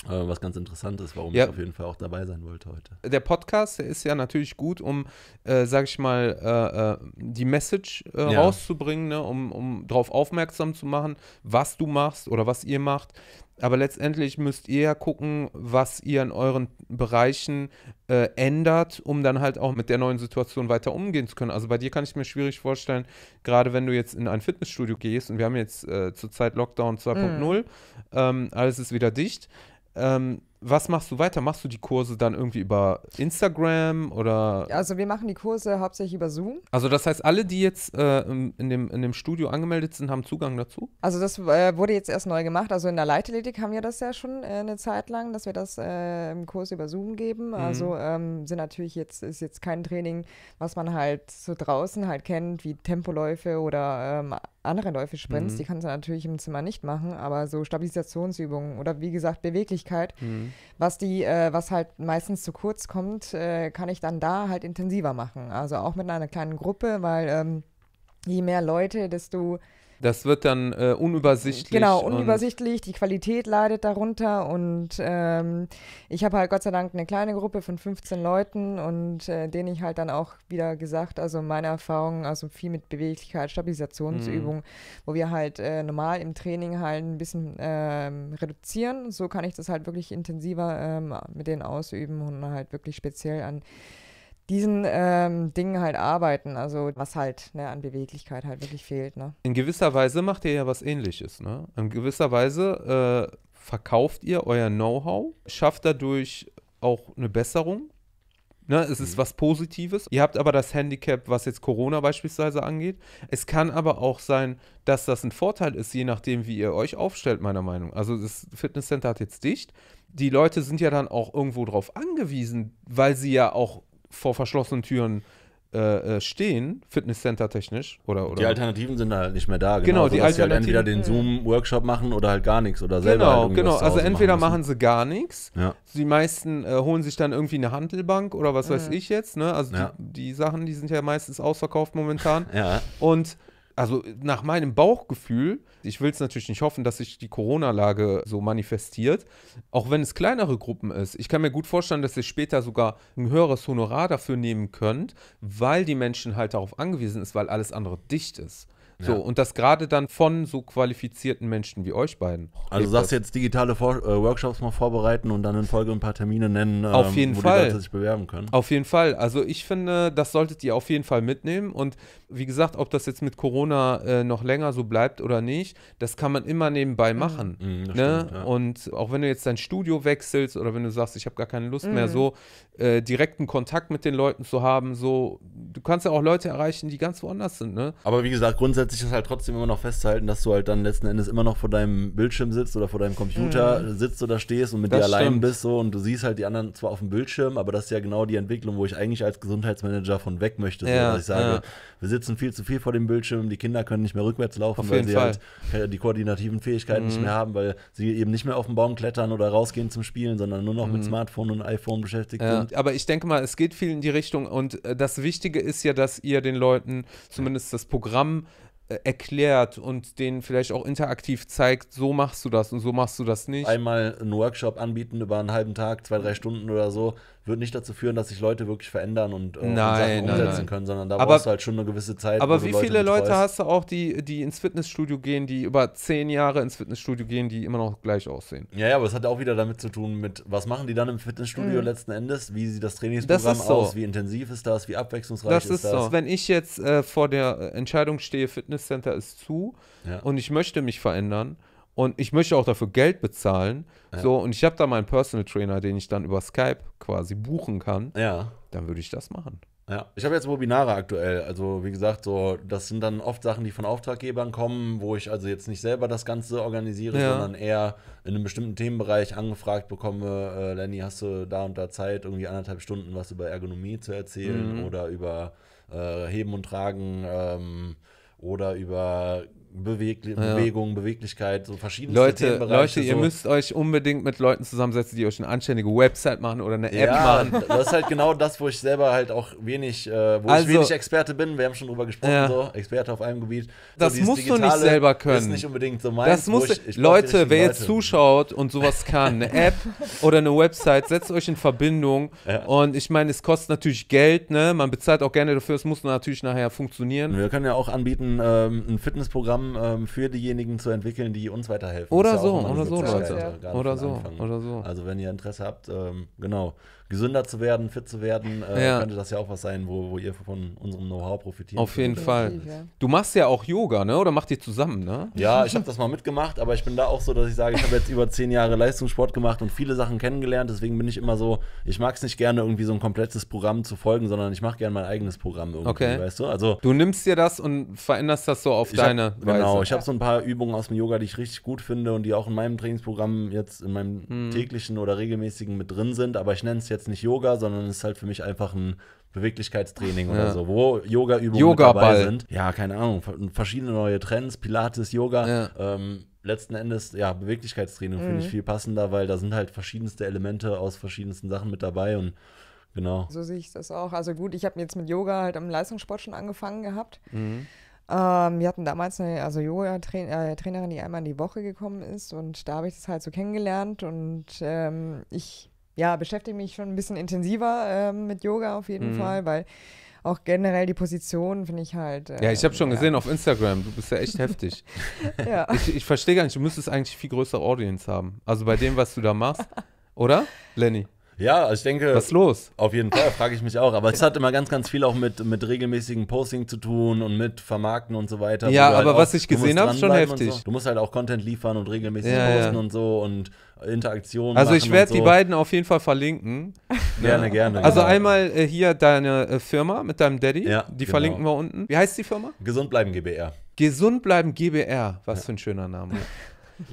was ganz interessant ist, warum ja. ich auf jeden Fall auch dabei sein wollte heute. Der Podcast, ist ja natürlich gut, um, äh, sag ich mal, äh, äh die Message äh, ja. rauszubringen, ne? um, um darauf aufmerksam zu machen, was du machst oder was ihr macht. Aber letztendlich müsst ihr ja gucken, was ihr in euren Bereichen äh, ändert, um dann halt auch mit der neuen Situation weiter umgehen zu können. Also bei dir kann ich mir schwierig vorstellen, gerade wenn du jetzt in ein Fitnessstudio gehst und wir haben jetzt äh, zurzeit Lockdown 2.0, mm. ähm, alles ist wieder dicht. Ähm, was machst du weiter? Machst du die Kurse dann irgendwie über Instagram oder? Also wir machen die Kurse hauptsächlich über Zoom. Also das heißt, alle, die jetzt äh, in, dem, in dem Studio angemeldet sind, haben Zugang dazu? Also das äh, wurde jetzt erst neu gemacht. Also in der Leichtathletik haben wir das ja schon äh, eine Zeit lang, dass wir das äh, im Kurs über Zoom geben. Mhm. Also ähm, sind natürlich jetzt, ist jetzt kein Training, was man halt so draußen halt kennt, wie Tempoläufe oder ähm, andere Läufe sprints, mhm. die kannst du natürlich im Zimmer nicht machen, aber so Stabilisationsübungen oder wie gesagt Beweglichkeit, mhm. was die, äh, was halt meistens zu kurz kommt, äh, kann ich dann da halt intensiver machen. Also auch mit einer kleinen Gruppe, weil ähm, je mehr Leute, desto das wird dann äh, unübersichtlich. Genau, unübersichtlich, die Qualität leidet darunter und ähm, ich habe halt Gott sei Dank eine kleine Gruppe von 15 Leuten und äh, denen ich halt dann auch wieder gesagt, also meine Erfahrungen, also viel mit Beweglichkeit, Stabilisationsübung, mhm. wo wir halt äh, normal im Training halt ein bisschen ähm, reduzieren. So kann ich das halt wirklich intensiver ähm, mit denen ausüben und halt wirklich speziell an diesen ähm, Dingen halt arbeiten, also was halt ne, an Beweglichkeit halt wirklich fehlt. Ne? In gewisser Weise macht ihr ja was ähnliches. Ne? In gewisser Weise äh, verkauft ihr euer Know-how, schafft dadurch auch eine Besserung. Ne, es ist mhm. was Positives. Ihr habt aber das Handicap, was jetzt Corona beispielsweise angeht. Es kann aber auch sein, dass das ein Vorteil ist, je nachdem, wie ihr euch aufstellt, meiner Meinung. nach. Also das Fitnesscenter hat jetzt dicht. Die Leute sind ja dann auch irgendwo drauf angewiesen, weil sie ja auch vor verschlossenen Türen äh, äh stehen, Fitnesscenter technisch oder, oder, Die Alternativen sind halt nicht mehr da. Genau, genau die halt Alternativen. Die halt entweder den Zoom-Workshop machen oder halt gar nichts oder selber. Genau, halt genau. Also entweder machen, machen, sie gar nichts. Ja. Die meisten äh, holen sich dann irgendwie eine Handelbank oder was mhm. weiß ich jetzt. Ne? Also ja. die, die, Sachen, die sind ja meistens ausverkauft momentan. ja. Und also nach meinem Bauchgefühl, ich will es natürlich nicht hoffen, dass sich die Corona-Lage so manifestiert, auch wenn es kleinere Gruppen ist. Ich kann mir gut vorstellen, dass ihr später sogar ein höheres Honorar dafür nehmen könnt, weil die Menschen halt darauf angewiesen ist, weil alles andere dicht ist. So, ja. und das gerade dann von so qualifizierten Menschen wie euch beiden. Also du sagst das. jetzt digitale Vor äh, Workshops mal vorbereiten und dann in Folge ein paar Termine nennen, ähm, auf jeden wo Fall. die Leute sich bewerben können. Auf jeden Fall. Also ich finde, das solltet ihr auf jeden Fall mitnehmen. Und wie gesagt, ob das jetzt mit Corona äh, noch länger so bleibt oder nicht, das kann man immer nebenbei mhm. machen. Mhm, ne? stimmt, ja. Und auch wenn du jetzt dein Studio wechselst oder wenn du sagst, ich habe gar keine Lust mhm. mehr so, äh, direkten Kontakt mit den Leuten zu haben. So, du kannst ja auch Leute erreichen, die ganz woanders sind, ne? Aber wie gesagt, grundsätzlich ist halt trotzdem immer noch festzuhalten, dass du halt dann letzten Endes immer noch vor deinem Bildschirm sitzt oder vor deinem Computer mhm. sitzt oder stehst und mit das dir stimmt. allein bist so und du siehst halt die anderen zwar auf dem Bildschirm, aber das ist ja genau die Entwicklung, wo ich eigentlich als Gesundheitsmanager von weg möchte. So, ja, dass ich sage, ja. wir sitzen viel zu viel vor dem Bildschirm, die Kinder können nicht mehr rückwärts laufen, auf weil sie Fall. halt äh, die koordinativen Fähigkeiten mhm. nicht mehr haben, weil sie eben nicht mehr auf den Baum klettern oder rausgehen zum Spielen, sondern nur noch mhm. mit Smartphone und iPhone beschäftigt ja. sind aber ich denke mal, es geht viel in die Richtung und äh, das Wichtige ist ja, dass ihr den Leuten zumindest das Programm äh, erklärt und denen vielleicht auch interaktiv zeigt, so machst du das und so machst du das nicht. Einmal einen Workshop anbieten über einen halben Tag, zwei, drei Stunden oder so, wird nicht dazu führen, dass sich Leute wirklich verändern und, äh, nein, und Sachen umsetzen nein, nein. können, sondern da aber, brauchst du halt schon eine gewisse Zeit. Aber wie Leute viele betreust. Leute hast du auch, die, die ins Fitnessstudio gehen, die über zehn Jahre ins Fitnessstudio gehen, die immer noch gleich aussehen? Ja, ja, aber es hat auch wieder damit zu tun, mit was machen die dann im Fitnessstudio mhm. letzten Endes? Wie sieht das Trainingsprogramm das so. aus? Wie intensiv ist das? Wie abwechslungsreich das ist, ist das? Das so. ist Wenn ich jetzt äh, vor der Entscheidung stehe, Fitnesscenter ist zu ja. und ich möchte mich verändern, und ich möchte auch dafür Geld bezahlen. Ja. So, und ich habe da meinen Personal Trainer, den ich dann über Skype quasi buchen kann. Ja. Dann würde ich das machen. Ja, ich habe jetzt Webinare aktuell. Also, wie gesagt, so, das sind dann oft Sachen, die von Auftraggebern kommen, wo ich also jetzt nicht selber das Ganze organisiere, ja. sondern eher in einem bestimmten Themenbereich angefragt bekomme: äh, Lenny, hast du da und da Zeit, irgendwie anderthalb Stunden was über Ergonomie zu erzählen mhm. oder über äh, Heben und Tragen ähm, oder über Beweg ja. Bewegung, Beweglichkeit, so verschiedene Leute, Leute, ihr so. müsst euch unbedingt mit Leuten zusammensetzen, die euch eine anständige Website machen oder eine App ja, machen. Das ist halt genau das, wo ich selber halt auch wenig, äh, wo also, ich wenig Experte bin. Wir haben schon drüber gesprochen, ja. so Experte auf einem Gebiet. Das musst Digitale du nicht selber können. Das Ist nicht unbedingt so mein. Das musst, ich, ich Leute, wer jetzt zuschaut und sowas kann, eine App oder eine Website, setzt euch in Verbindung. Und ich meine, es kostet natürlich Geld, ne? Man bezahlt auch gerne dafür, es muss natürlich nachher funktionieren. Wir können ja auch anbieten, ähm, ein Fitnessprogramm ähm, für diejenigen zu entwickeln, die uns weiterhelfen. Oder ja so, oder so, Leute. Oder so, oder so. Also wenn ihr Interesse habt, ähm, genau gesünder zu werden, fit zu werden, äh, ja. könnte das ja auch was sein, wo, wo ihr von unserem Know-how profitiert. Auf jeden Fall. Du machst ja auch Yoga, ne? Oder macht ihr zusammen, ne? Ja, ich habe das mal mitgemacht, aber ich bin da auch so, dass ich sage, ich habe jetzt über zehn Jahre Leistungssport gemacht und viele Sachen kennengelernt. Deswegen bin ich immer so, ich mag es nicht gerne, irgendwie so ein komplettes Programm zu folgen, sondern ich mache gerne mein eigenes Programm irgendwie, okay. weißt du? Also, du nimmst dir das und veränderst das so auf deine genau, hab, Weise. Genau, ich habe so ein paar Übungen aus dem Yoga, die ich richtig gut finde und die auch in meinem Trainingsprogramm jetzt in meinem hm. täglichen oder regelmäßigen mit drin sind, aber ich nenne es jetzt jetzt nicht Yoga, sondern es ist halt für mich einfach ein Beweglichkeitstraining ja. oder so, wo Yoga-Übungen Yoga dabei sind. Ja, keine Ahnung, verschiedene neue Trends, Pilates, Yoga. Ja. Ähm, letzten Endes, ja, Beweglichkeitstraining mhm. finde ich mhm. viel passender, weil da sind halt verschiedenste Elemente aus verschiedensten Sachen mit dabei und genau. So sehe ich das auch. Also gut, ich habe jetzt mit Yoga halt am Leistungssport schon angefangen gehabt. Mhm. Ähm, wir hatten damals eine also Yoga-Trainerin, äh, die einmal in die Woche gekommen ist und da habe ich das halt so kennengelernt und ähm, ich ja, beschäftige mich schon ein bisschen intensiver ähm, mit Yoga auf jeden mhm. Fall, weil auch generell die Position finde ich halt. Äh, ja, ich habe schon ja. gesehen auf Instagram, du bist ja echt heftig. ja. Ich, ich verstehe gar nicht, du müsstest eigentlich viel größere Audience haben. Also bei dem, was du da machst, oder? Lenny? Ja, also ich denke. Was ist los? Auf jeden Fall, frage ich mich auch. Aber es hat immer ganz, ganz viel auch mit, mit regelmäßigen Posting zu tun und mit Vermarkten und so weiter. Ja, halt aber halt was auch, ich gesehen habe, ist schon heftig. So. Du musst halt auch Content liefern und regelmäßig ja, posten ja. und so und Interaktionen. Also ich werde so. die beiden auf jeden Fall verlinken. Gerne, gerne. Also genau. einmal äh, hier deine äh, Firma mit deinem Daddy. Ja, die genau. verlinken wir unten. Wie heißt die Firma? Gesund bleiben GBR. Gesund bleiben GBR. Was für ein schöner Name.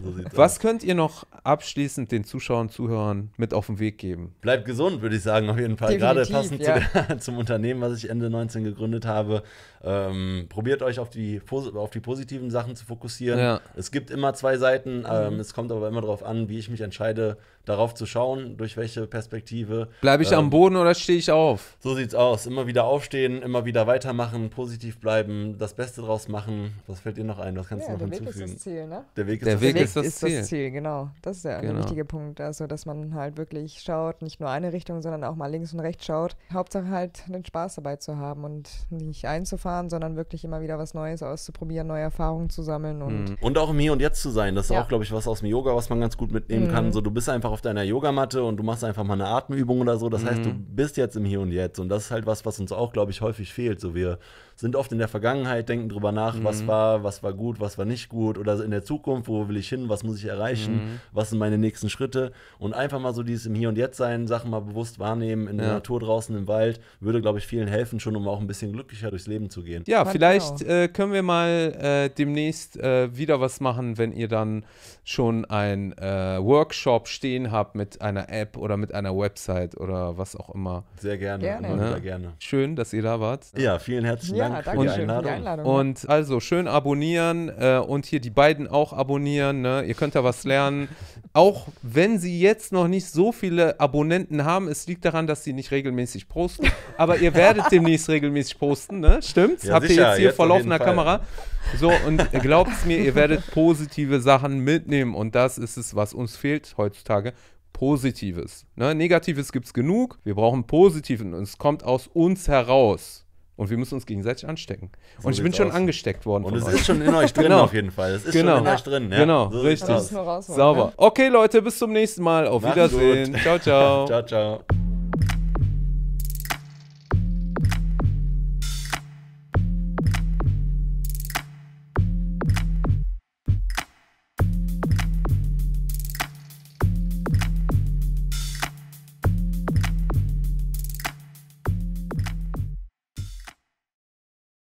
So Was könnt ihr noch abschließend den Zuschauern, Zuhörern mit auf den Weg geben? Bleibt gesund, würde ich sagen, auf jeden Fall. Definitiv, Gerade passend ja. zu zum Unternehmen, was ich Ende 19 gegründet habe. Ähm, probiert euch auf die, auf die positiven Sachen zu fokussieren. Ja. Es gibt immer zwei Seiten. Ähm, mhm. es kommt aber immer darauf an, wie ich mich entscheide, darauf zu schauen, durch welche Perspektive. Bleibe ich ähm, am Boden oder stehe ich auf? So sieht's aus. Immer wieder aufstehen, immer wieder weitermachen, positiv bleiben, das Beste draus machen. Was fällt dir noch ein? Was kannst ja, du noch der hinzufügen? Der Weg ist das Ziel, ne? Der Weg ist, der das, Weg ist, das, ist Ziel. das, Ziel. Genau, das ist der, genau. der wichtige Punkt. Also, dass man halt wirklich schaut, nicht nur eine Richtung, sondern auch mal links und rechts schaut. Hauptsache halt den Spaß dabei zu haben und nicht einzufahren, sondern wirklich immer wieder was Neues auszuprobieren, neue Erfahrungen zu sammeln und. Mhm. Und auch im Hier und Jetzt zu sein. Das ist ja. auch, glaube ich, was aus dem Yoga, was man ganz gut mitnehmen mhm. kann. So, du bist einfach auf deiner Yogamatte und du machst einfach mal eine Atemübung oder so. Das mhm. heißt, du mhm. bist jetzt im Hier und Jetzt. Und das ist halt was, was uns auch, glaube ich, häufig fehlt. So, wir sind oft in der Vergangenheit, denken drüber nach, mhm. was war, was war gut, was war nicht gut oder in der Zukunft, wo will ich hin, was muss ich erreichen, mhm. was sind meine nächsten Schritte und einfach mal so dieses im Hier und Jetzt sein, Sachen mal bewusst wahrnehmen in ja. der Natur draußen im Wald, würde, glaube ich, vielen helfen, schon um auch ein bisschen glücklicher durchs Leben zu gehen. Ja, vielleicht äh, können wir mal äh, demnächst äh, wieder was machen, wenn ihr dann schon ein äh, Workshop stehen habt mit einer App oder mit einer Website oder was auch immer. Sehr gerne, gerne. Ja? Ne? gerne. Schön, dass ihr da wart. Ja, vielen herzlichen Dank. Ja. Dank ja, danke für, die Einladung. Und also schön abonnieren äh, und hier die beiden auch abonnieren. Ne? Ihr könnt da was lernen. auch wenn sie jetzt noch nicht so viele Abonnenten haben, es liegt daran, dass sie nicht regelmäßig posten. Aber ihr werdet demnächst regelmäßig posten, ne? Stimmt's? Ja, Habt sicher, ihr jetzt hier vor laufender Kamera? So, und glaubt es mir, ihr werdet positive Sachen mitnehmen. Und das ist es, was uns fehlt heutzutage. Positives. Ne? Negatives es genug. Wir brauchen Positives und es kommt aus uns heraus. Und wir müssen uns gegenseitig anstecken. So und ich bin schon angesteckt worden. Und es euch. ist schon in euch drin genau. auf jeden Fall. Es ist genau. schon in euch drin. Ja? Genau, so richtig. Sauber. Okay, Leute, bis zum nächsten Mal. Auf Macht's Wiedersehen. Gut. Ciao, ciao. ciao, ciao.